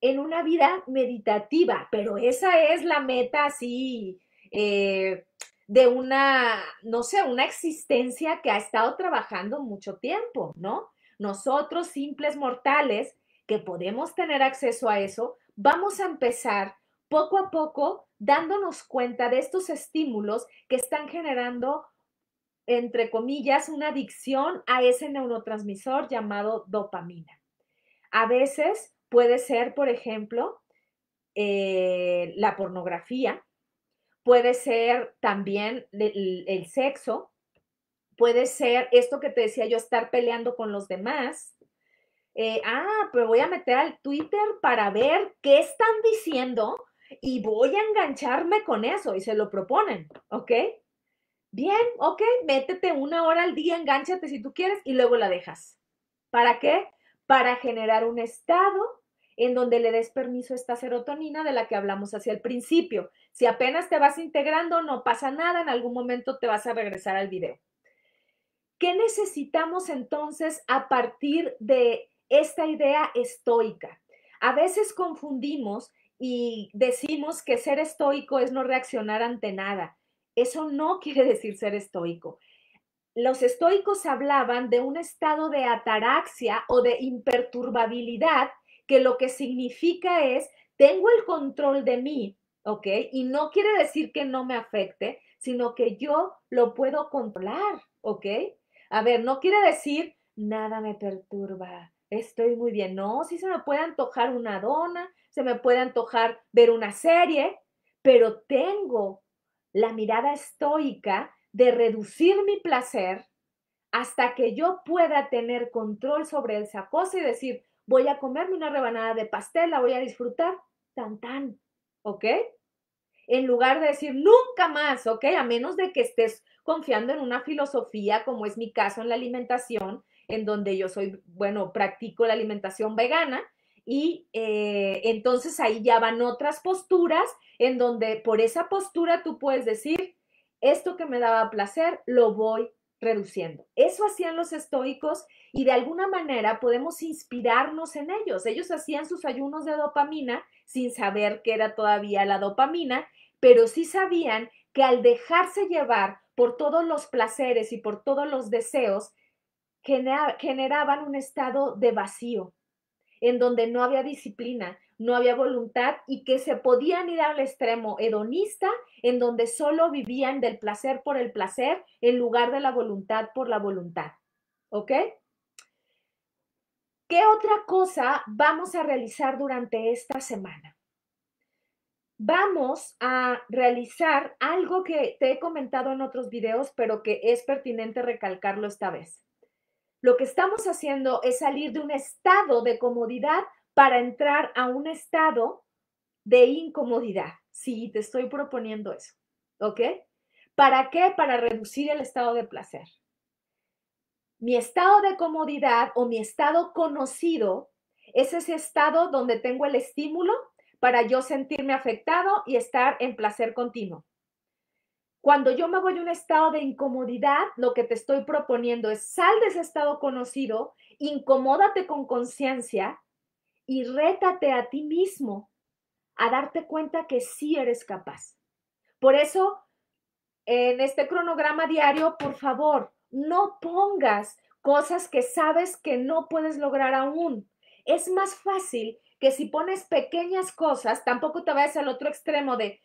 en una vida meditativa, pero esa es la meta así eh, de una, no sé, una existencia que ha estado trabajando mucho tiempo, ¿no? Nosotros, simples mortales, que podemos tener acceso a eso, vamos a empezar poco a poco dándonos cuenta de estos estímulos que están generando, entre comillas, una adicción a ese neurotransmisor llamado dopamina. A veces puede ser, por ejemplo, eh, la pornografía, puede ser también el, sexo, puede ser esto que te decía yo, estar peleando con los demás, eh, ah, pero voy a meter al Twitter para ver qué están diciendo y voy a engancharme con eso y se lo proponen, ¿ok? Bien, ok, métete una hora al día, engánchate si tú quieres y luego la dejas. ¿Para qué? Para generar un estado en donde le des permiso a esta serotonina de la que hablamos hacia el principio. Si apenas te vas integrando, no pasa nada, en algún momento te vas a regresar al video. ¿Qué necesitamos entonces a partir de esta idea estoica? A veces confundimos y decimos que ser estoico es no reaccionar ante nada. Eso no quiere decir ser estoico. Los estoicos hablaban de un estado de ataraxia o de imperturbabilidad, que lo que significa es, tengo el control de mí, ¿ok? Y no quiere decir que no me afecte, sino que yo lo puedo controlar, ¿ok? A ver, no quiere decir, nada me perturba, estoy muy bien. No, si se me puede antojar una dona, se me puede antojar ver una serie, pero tengo la mirada estoica de reducir mi placer hasta que yo pueda tener control sobre esa cosa y decir, voy a comerme una rebanada de pastel, la voy a disfrutar, tan tan, ¿ok? En lugar de decir nunca más, ¿ok? A menos de que estés confiando en una filosofía, como es mi caso en la alimentación, en donde yo soy, bueno, practico la alimentación vegana, y eh, entonces ahí ya van otras posturas en donde por esa postura tú puedes decir, esto que me daba placer lo voy reduciendo. Eso hacían los estoicos y de alguna manera podemos inspirarnos en ellos. Ellos hacían sus ayunos de dopamina sin saber qué era todavía la dopamina, pero sí sabían que al dejarse llevar por todos los placeres y por todos los deseos, generaban un estado de vacío, en donde no había disciplina, no había voluntad y que se podían ir al extremo hedonista, en donde solo vivían del placer por el placer en lugar de la voluntad por la voluntad. ¿Ok? ¿Qué otra cosa vamos a realizar durante esta semana? Vamos a realizar algo que te he comentado en otros videos, pero que es pertinente recalcarlo esta vez. Lo que estamos haciendo es salir de un estado de comodidad para entrar a un estado de incomodidad. Sí, te estoy proponiendo eso. ¿Ok? ¿Para qué? Para reducir el estado de placer. Mi estado de comodidad o mi estado conocido es ese estado donde tengo el estímulo para yo sentirme afectado y estar en placer continuo. Cuando yo me voy a un estado de incomodidad, lo que te estoy proponiendo es sal de ese estado conocido, incomódate con conciencia y rétate a ti mismo a darte cuenta que sí eres capaz. Por eso, en este cronograma diario, por favor, no pongas cosas que sabes que no puedes lograr aún. Es más fácil que si pones pequeñas cosas, tampoco te vayas al otro extremo de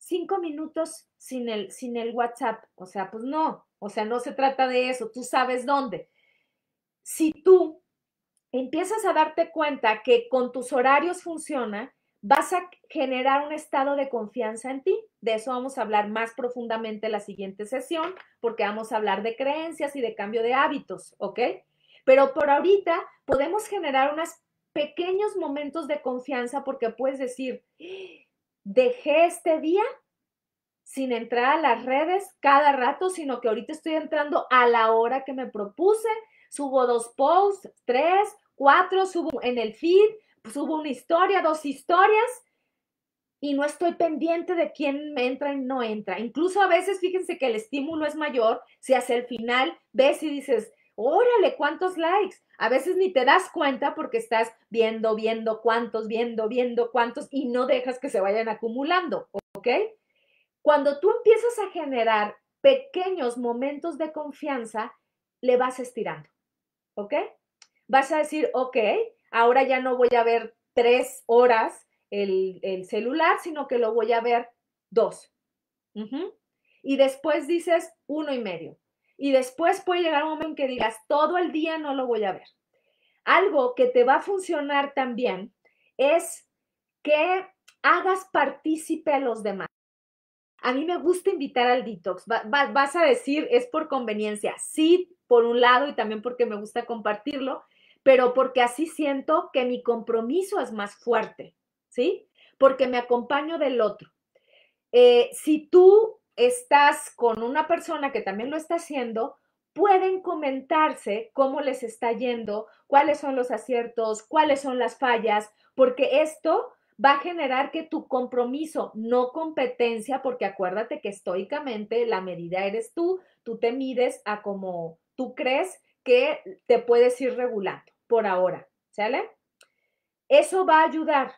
cinco minutos sin el, sin el WhatsApp. O sea, pues no, o sea, no se trata de eso, tú sabes dónde. Si tú empiezas a darte cuenta que con tus horarios funciona, vas a generar un estado de confianza en ti. De eso vamos a hablar más profundamente en la siguiente sesión, porque vamos a hablar de creencias y de cambio de hábitos, ¿ok? Pero por ahorita podemos generar unos pequeños momentos de confianza porque puedes decir, dejé este día sin entrar a las redes cada rato, sino que ahorita estoy entrando a la hora que me propuse. Subo dos posts, tres, cuatro, subo en el feed, subo una historia, dos historias y no estoy pendiente de quién me entra y no entra. Incluso a veces, fíjense que el estímulo es mayor si hace el final ves y dices, órale, ¿cuántos likes? A veces ni te das cuenta porque estás viendo, viendo cuántos, viendo, viendo cuántos y no dejas que se vayan acumulando, ¿ok? Cuando tú empiezas a generar pequeños momentos de confianza, le vas estirando, ¿ok? Vas a decir, ok, ahora ya no voy a ver tres horas el, el celular, sino que lo voy a ver dos. Y después dices uno y medio y después puede llegar un momento en que digas, todo el día no lo voy a ver. Algo que te va a funcionar también es que hagas partícipe a los demás. A mí me gusta invitar al detox. vas a decir, es por conveniencia. Sí, por un lado, y también porque me gusta compartirlo, pero porque así siento que mi compromiso es más fuerte, ¿sí? Porque me acompaño del otro. Eh, si tú estás con una persona que también lo está haciendo, pueden comentarse cómo les está yendo, cuáles son los aciertos, cuáles son las fallas, porque esto va a generar que tu compromiso, no competencia, porque acuérdate que estoicamente la medida eres tú, tú te mides a como tú crees que te puedes ir regulando por ahora, ¿sale? Eso va a ayudar,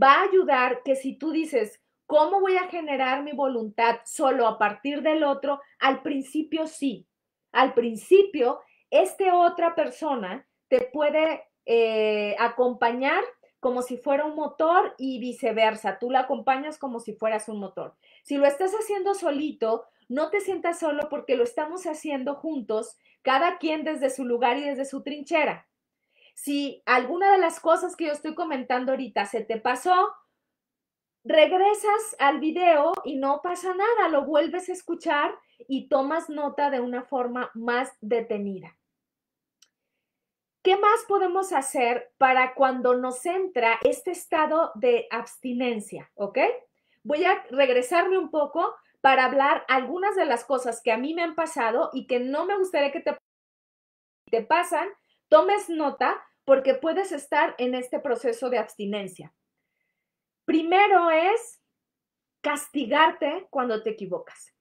va a ayudar que si tú dices, ¿Cómo voy a generar mi voluntad solo a partir del otro? Al principio sí. Al principio, esta otra persona te puede eh, acompañar como si fuera un motor y viceversa. Tú la acompañas como si fueras un motor. Si lo estás haciendo solito, no te sientas solo porque lo estamos haciendo juntos, cada quien desde su lugar y desde su trinchera. Si alguna de las cosas que yo estoy comentando ahorita se te pasó, regresas al video y no pasa nada, lo vuelves a escuchar y tomas nota de una forma más detenida. ¿Qué más podemos hacer para cuando nos entra este estado de abstinencia? ¿Ok? Voy a regresarme un poco para hablar algunas de las cosas que a mí me han pasado y que no me gustaría que te, te pasan. Tomes nota porque puedes estar en este proceso de abstinencia. Primero es castigarte cuando te equivocas.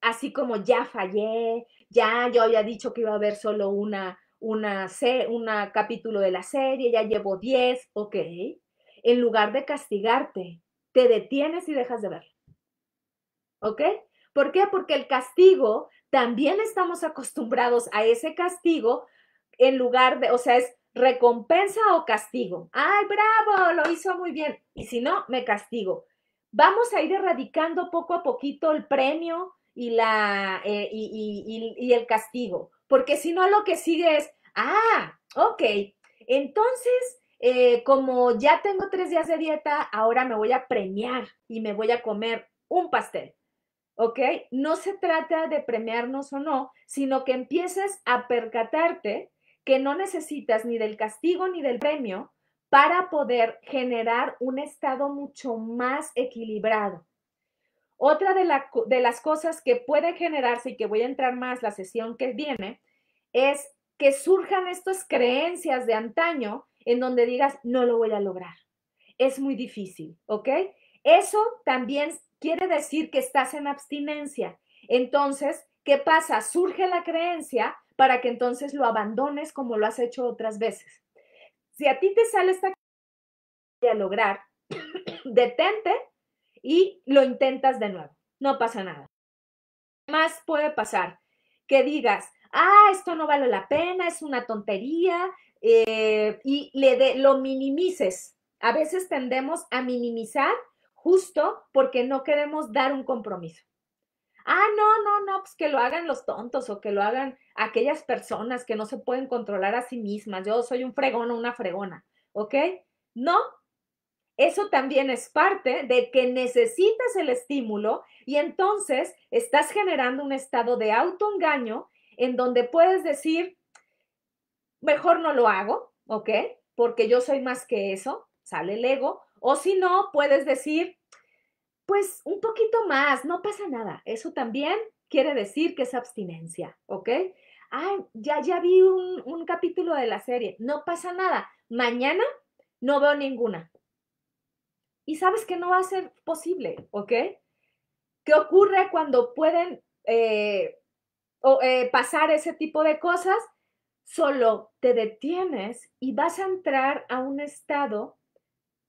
Así como ya fallé, ya yo había dicho que iba a haber solo una, una, capítulo de la serie, ya llevo 10, ok. En lugar de castigarte, te detienes y dejas de ver, ¿Ok? ¿Por qué? Porque el castigo, también estamos acostumbrados a ese castigo en lugar de, o sea, es recompensa o castigo. ¡Ay, bravo! Lo hizo muy bien. Y si no, me castigo. Vamos a ir erradicando poco a poquito el premio y, la, eh, y, el castigo, porque si no, lo que sigue es, ah, ok, entonces, eh, como ya tengo tres días de dieta, ahora me voy a premiar y me voy a comer un pastel. ¿Ok? No se trata de premiarnos o no, sino que empieces a percatarte que no necesitas ni del castigo ni del premio para poder generar un estado mucho más equilibrado. Otra de, las cosas que puede generarse y que voy a entrar más la sesión que viene es que surjan estas creencias de antaño en donde digas, no lo voy a lograr. Es muy difícil, ¿ok? Eso también quiere decir que estás en abstinencia. Entonces, ¿qué pasa? Surge la creencia para que entonces lo abandones como lo has hecho otras veces. Si a ti te sale esta a lograr, detente y lo intentas de nuevo. No pasa nada. Más puede pasar que digas, ah, esto no vale la pena, es una tontería, eh, y le lo minimices. A veces tendemos a minimizar justo porque no queremos dar un compromiso ah, no, no, no, pues que lo hagan los tontos o que lo hagan aquellas personas que no se pueden controlar a sí mismas. Yo soy un fregón o una fregona, ¿ok? No, eso también es parte de que necesitas el estímulo y entonces estás generando un estado de autoengaño en donde puedes decir, mejor no lo hago, ¿ok? Porque yo soy más que eso, sale el ego. O si no, puedes decir, pues un poquito más, no pasa nada. Eso también quiere decir que es abstinencia, ¿ok? Ah, ya, ya vi un, capítulo de la serie, no pasa nada. Mañana no veo ninguna. Y sabes que no va a ser posible, ¿ok? ¿Qué ocurre cuando pueden eh, eh, pasar ese tipo de cosas? Solo te detienes y vas a entrar a un estado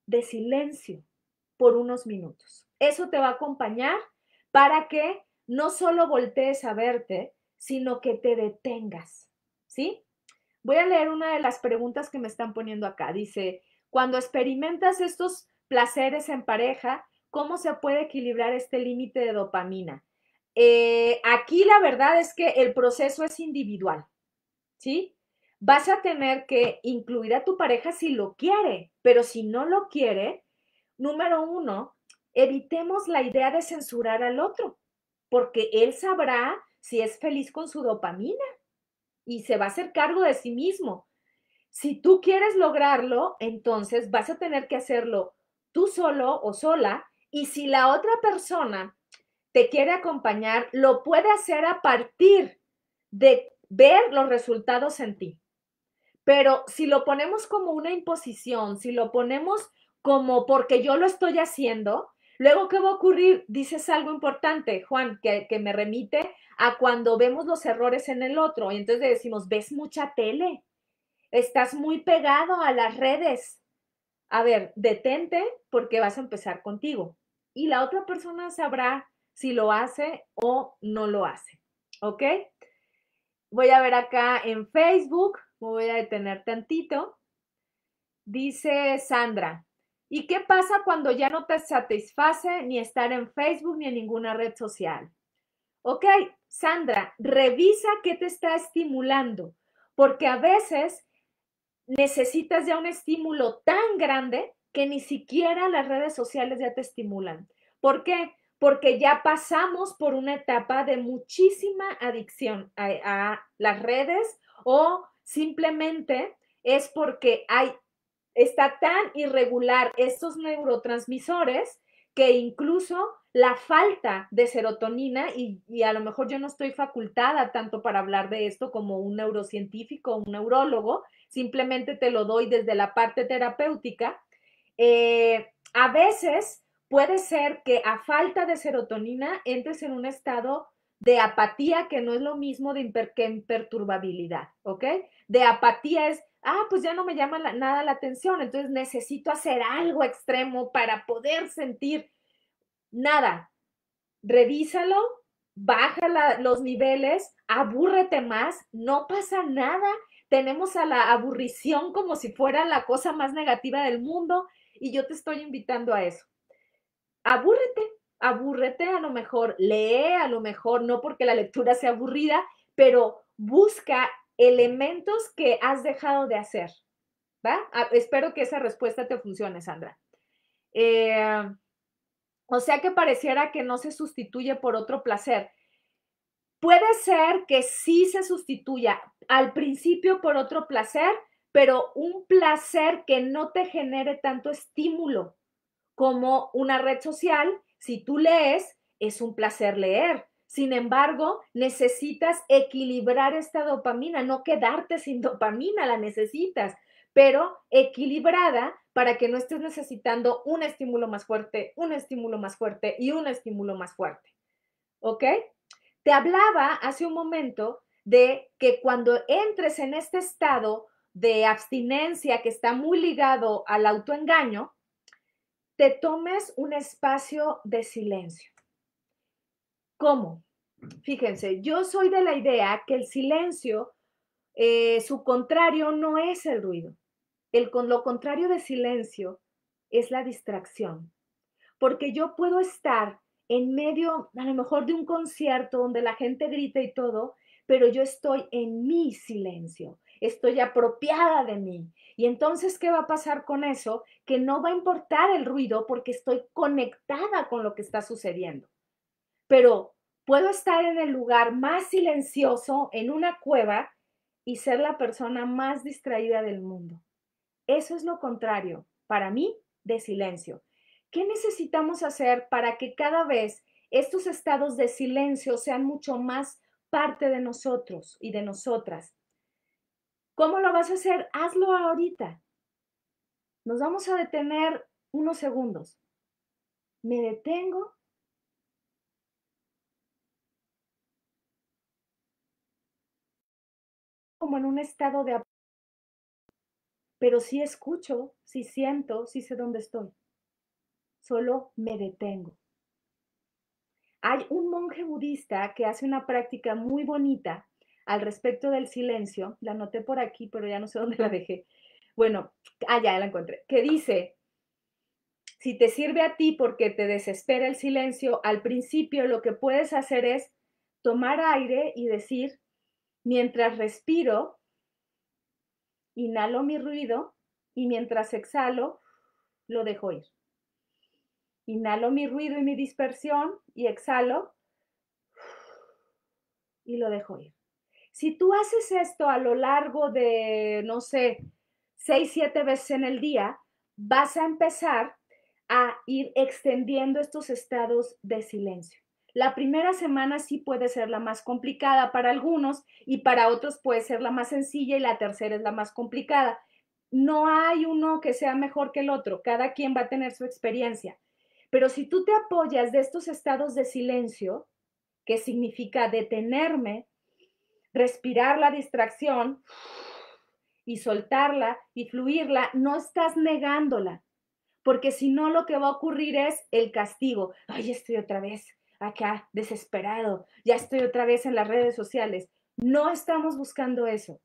de silencio por unos minutos. Eso te va a acompañar para que no solo voltees a verte, sino que te detengas, ¿sí? Voy a leer una de las preguntas que me están poniendo acá. Dice, cuando experimentas estos placeres en pareja, ¿cómo se puede equilibrar este límite de dopamina? Eh, aquí la verdad es que el proceso es individual, ¿sí? Vas a tener que incluir a tu pareja si lo quiere, pero si no lo quiere, número uno, evitemos la idea de censurar al otro, porque él sabrá si es feliz con su dopamina y se va a hacer cargo de sí mismo. Si tú quieres lograrlo, entonces vas a tener que hacerlo tú solo o sola y si la otra persona te quiere acompañar, lo puede hacer a partir de ver los resultados en ti. Pero si lo ponemos como una imposición, si lo ponemos como porque yo lo estoy haciendo, Luego, ¿qué va a ocurrir? Dices algo importante, Juan, que, me remite a cuando vemos los errores en el otro. Y entonces le decimos, ves mucha tele, estás muy pegado a las redes. A ver, detente porque vas a empezar contigo. Y la otra persona sabrá si lo hace o no lo hace. ¿Ok? Voy a ver acá en Facebook, me voy a detener tantito. Dice Sandra, ¿Y qué pasa cuando ya no te satisface ni estar en Facebook ni en ninguna red social? Ok, Sandra, revisa qué te está estimulando, porque a veces necesitas ya un estímulo tan grande que ni siquiera las redes sociales ya te estimulan. ¿Por qué? Porque ya pasamos por una etapa de muchísima adicción a, a las redes o simplemente es porque hay está tan irregular estos neurotransmisores que incluso la falta de serotonina, y, a lo mejor yo no estoy facultada tanto para hablar de esto como un neurocientífico o un neurólogo, simplemente te lo doy desde la parte terapéutica, eh, a veces puede ser que a falta de serotonina entres en un estado de apatía que no es lo mismo de que imperturbabilidad, ¿ok? De apatía es ah, pues ya no me llama nada la atención, entonces necesito hacer algo extremo para poder sentir nada. Revísalo, baja los niveles, abúrrete más, no pasa nada. Tenemos a la aburrición como si fuera la cosa más negativa del mundo y yo te estoy invitando a eso. Abúrrete, abúrrete a lo mejor, lee a lo mejor, no porque la lectura sea aburrida, pero busca elementos que has dejado de hacer. ¿Va? Ah, espero que esa respuesta te funcione, Sandra. Eh, o sea que pareciera que no se sustituye por otro placer. Puede ser que sí se sustituya al principio por otro placer, pero un placer que no te genere tanto estímulo como una red social. Si tú lees, es un placer leer. Sin embargo, necesitas equilibrar esta dopamina, no quedarte sin dopamina, la necesitas, pero equilibrada para que no estés necesitando un estímulo más fuerte, un estímulo más fuerte y un estímulo más fuerte. ¿Ok? Te hablaba hace un momento de que cuando entres en este estado de abstinencia que está muy ligado al autoengaño, te tomes un espacio de silencio. ¿Cómo? Fíjense, yo soy de la idea que el silencio, eh, su contrario no es el ruido. El, con lo contrario de silencio es la distracción. Porque yo puedo estar en medio, a lo mejor, de un concierto donde la gente grita y todo, pero yo estoy en mi silencio, estoy apropiada de mí. Y entonces, ¿qué va a pasar con eso? Que no va a importar el ruido porque estoy conectada con lo que está sucediendo pero puedo estar en el lugar más silencioso, en una cueva, y ser la persona más distraída del mundo. Eso es lo contrario, para mí, de silencio. ¿Qué necesitamos hacer para que cada vez estos estados de silencio sean mucho más parte de nosotros y de nosotras? ¿Cómo lo vas a hacer? Hazlo ahorita. Nos vamos a detener unos segundos. Me detengo como en un estado de... Pero sí escucho, sí siento, sí sé dónde estoy. Solo me detengo. Hay un monje budista que hace una práctica muy bonita al respecto del silencio. La anoté por aquí, pero ya no sé dónde la dejé. Bueno, ah, ya la encontré. Que dice, si te sirve a ti porque te desespera el silencio, al principio lo que puedes hacer es tomar aire y decir, Mientras respiro, inhalo mi ruido y mientras exhalo, lo dejo ir. Inhalo mi ruido y mi dispersión y exhalo y lo dejo ir. Si tú haces esto a lo largo de, no sé, seis, siete veces en el día, vas a empezar a ir extendiendo estos estados de silencio. La primera semana sí puede ser la más complicada para algunos y para otros puede ser la más sencilla y la tercera es la más complicada. No hay uno que sea mejor que el otro, cada quien va a tener su experiencia. Pero si tú te apoyas de estos estados de silencio, que significa detenerme, respirar la distracción y soltarla y fluirla, no estás negándola, porque si no lo que va a ocurrir es el castigo. Ay, estoy otra vez acá desesperado, ya estoy otra vez en las redes sociales. No estamos buscando eso.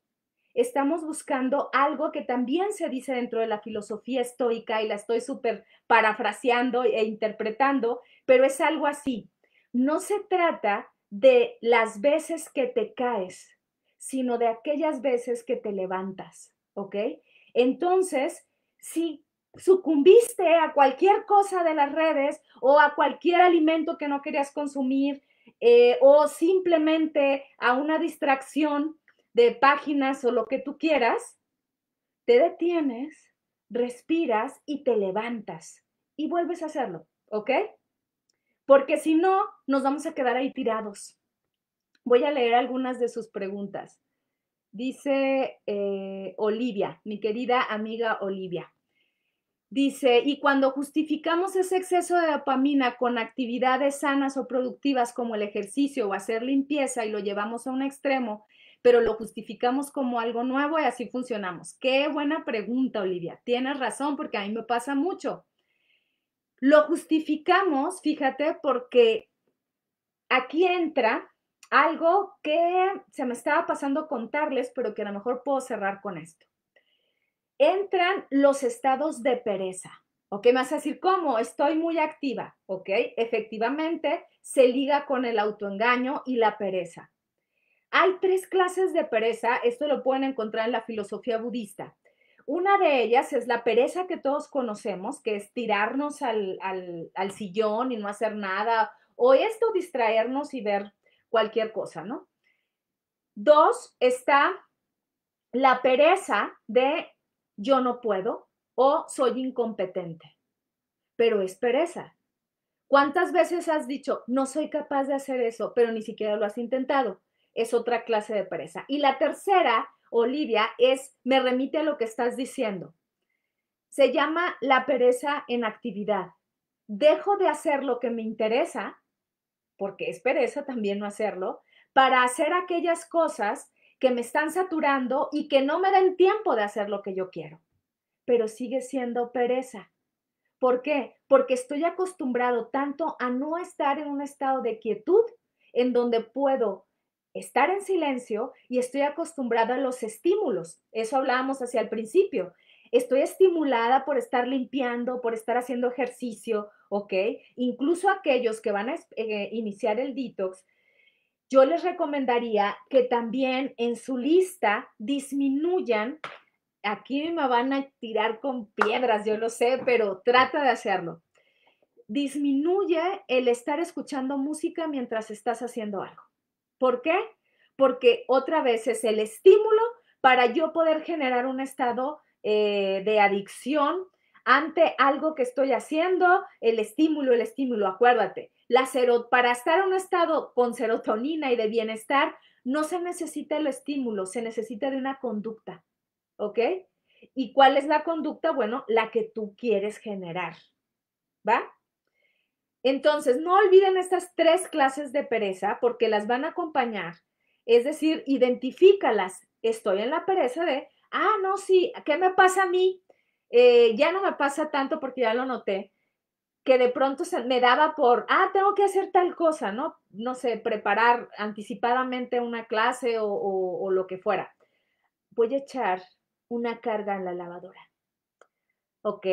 Estamos buscando algo que también se dice dentro de la filosofía estoica y la estoy súper parafraseando e interpretando, pero es algo así. No se trata de las veces que te caes, sino de aquellas veces que te levantas, ¿ok? Entonces, sí, sucumbiste a cualquier cosa de las redes o a cualquier alimento que no querías consumir eh, o simplemente a una distracción de páginas o lo que tú quieras, te detienes, respiras y te levantas y vuelves a hacerlo, ¿ok? Porque si no, nos vamos a quedar ahí tirados. Voy a leer algunas de sus preguntas. Dice eh, Olivia, mi querida amiga Olivia. Dice, y cuando justificamos ese exceso de dopamina con actividades sanas o productivas como el ejercicio o hacer limpieza y lo llevamos a un extremo, pero lo justificamos como algo nuevo y así funcionamos. Qué buena pregunta, Olivia. Tienes razón porque a mí me pasa mucho. Lo justificamos, fíjate, porque aquí entra algo que se me estaba pasando contarles, pero que a lo mejor puedo cerrar con esto entran los estados de pereza. ¿Ok? Me vas a decir, ¿cómo? Estoy muy activa. ¿Ok? Efectivamente, se liga con el autoengaño y la pereza. Hay tres clases de pereza. Esto lo pueden encontrar en la filosofía budista. Una de ellas es la pereza que todos conocemos, que es tirarnos al, sillón y no hacer nada, o esto, distraernos y ver cualquier cosa, ¿no? Dos, está la pereza de yo no puedo o soy incompetente. Pero es pereza. ¿Cuántas veces has dicho, no soy capaz de hacer eso, pero ni siquiera lo has intentado? Es otra clase de pereza. Y la tercera, Olivia, es, me remite a lo que estás diciendo. Se llama la pereza en actividad. Dejo de hacer lo que me interesa, porque es pereza también no hacerlo, para hacer aquellas cosas que me están saturando y que no me dan tiempo de hacer lo que yo quiero. Pero sigue siendo pereza. ¿Por qué? Porque estoy acostumbrado tanto a no estar en un estado de quietud en donde puedo estar en silencio y estoy acostumbrado a los estímulos. Eso hablábamos hacia el principio. Estoy estimulada por estar limpiando, por estar haciendo ejercicio, ¿ok? Incluso aquellos que van a eh, iniciar el detox yo les recomendaría que también en su lista disminuyan, aquí me van a tirar con piedras, yo lo sé, pero trata de hacerlo. Disminuye el estar escuchando música mientras estás haciendo algo. ¿Por qué? Porque otra vez es el estímulo para yo poder generar un estado eh, de adicción ante algo que estoy haciendo, el estímulo, el estímulo, acuérdate para estar en un estado con serotonina y de bienestar, no se necesita el estímulo, se necesita de una conducta, ¿ok? ¿Y cuál es la conducta? Bueno, la que tú quieres generar, ¿va? Entonces, no olviden estas tres clases de pereza porque las van a acompañar. Es decir, identifícalas. Estoy en la pereza de, ah, no, sí, ¿qué me pasa a mí? Eh, ya no me pasa tanto porque ya lo noté que de pronto se me daba por, ah, tengo que hacer tal cosa, ¿no? No sé, preparar anticipadamente una clase o, lo que fuera. Voy a echar una carga en la lavadora. ¿Ok?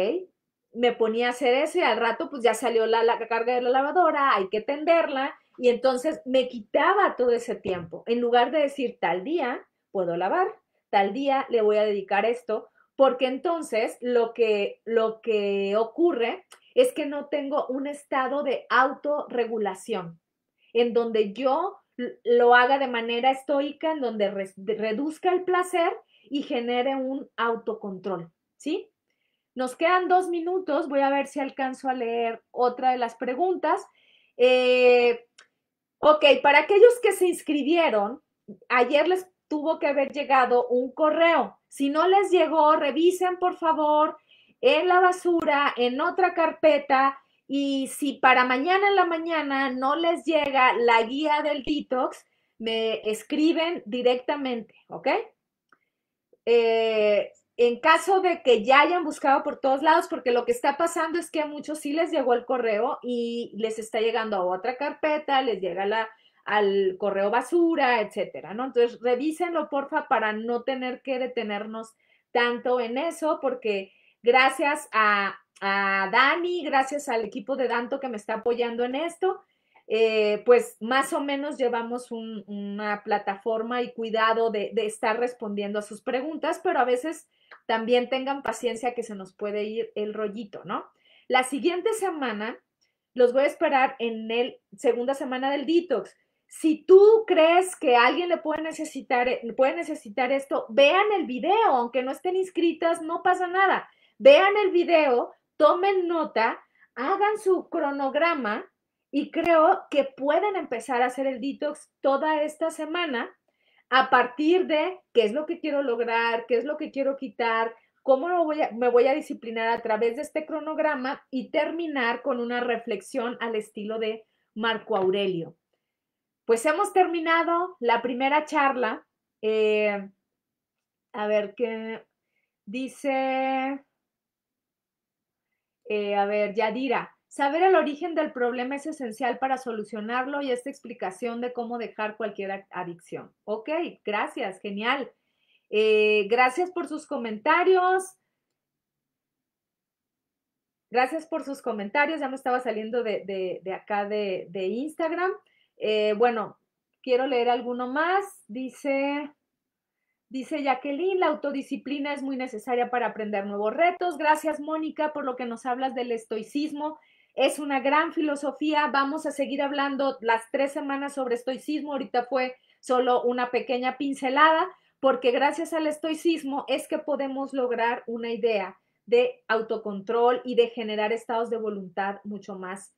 Me ponía a hacer eso y al rato pues ya salió la, la carga de la lavadora, hay que tenderla y entonces me quitaba todo ese tiempo. En lugar de decir tal día puedo lavar, tal día le voy a dedicar esto, porque entonces lo que, lo que ocurre es que no tengo un estado de autorregulación, en donde yo lo haga de manera estoica, en donde reduzca el placer y genere un autocontrol, ¿sí? Nos quedan dos minutos, voy a ver si alcanzo a leer otra de las preguntas. Eh, ok, para aquellos que se inscribieron, ayer les tuvo que haber llegado un correo. Si no les llegó, revisen por favor en la basura, en otra carpeta, y si para mañana en la mañana no les llega la guía del detox, me escriben directamente, ¿ok? Eh, en caso de que ya hayan buscado por todos lados, porque lo que está pasando es que a muchos sí les llegó el correo y les está llegando a otra carpeta, les llega la, al correo basura, etcétera, ¿no? Entonces, revísenlo, porfa, para no tener que detenernos tanto en eso, porque Gracias a, Dani, gracias al equipo de Danto que me está apoyando en esto. Eh, pues más o menos llevamos una plataforma y cuidado de, estar respondiendo a sus preguntas, pero a veces también tengan paciencia que se nos puede ir el rollito, ¿no? La siguiente semana los voy a esperar en el segunda semana del detox. Si tú crees que alguien le puede necesitar, puede necesitar esto, vean el video, aunque no estén inscritas, no pasa nada. Vean el video, tomen nota, hagan su cronograma y creo que pueden empezar a hacer el detox toda esta semana a partir de qué es lo que quiero lograr, qué es lo que quiero quitar, cómo me voy a disciplinar a través de este cronograma y terminar con una reflexión al estilo de Marco Aurelio. Pues hemos terminado la primera charla. Eh, a ver qué dice. Eh, a ver, Yadira, saber el origen del problema es esencial para solucionarlo y esta explicación de cómo dejar cualquier adicción. Ok, gracias, genial. Eh, gracias por sus comentarios. Gracias por sus comentarios. Ya me estaba saliendo de, de, de acá de, de Instagram. Eh, bueno, quiero leer alguno más. Dice, Dice Jacqueline, la autodisciplina es muy necesaria para aprender nuevos retos. Gracias, Mónica, por lo que nos hablas del estoicismo. Es una gran filosofía. Vamos a seguir hablando las tres semanas sobre estoicismo. Ahorita fue solo una pequeña pincelada, porque gracias al estoicismo es que podemos lograr una idea de autocontrol y de generar estados de voluntad mucho más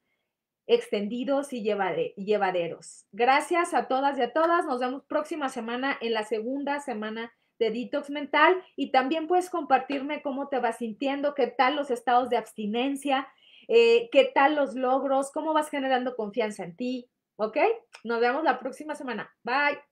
extendidos y llevaderos. Gracias a todas y a todas. Nos vemos próxima semana en la segunda semana de detox mental y también puedes compartirme cómo te vas sintiendo, qué tal los estados de abstinencia, eh, qué tal los logros, cómo vas generando confianza en ti. ¿Ok? Nos vemos la próxima semana. Bye.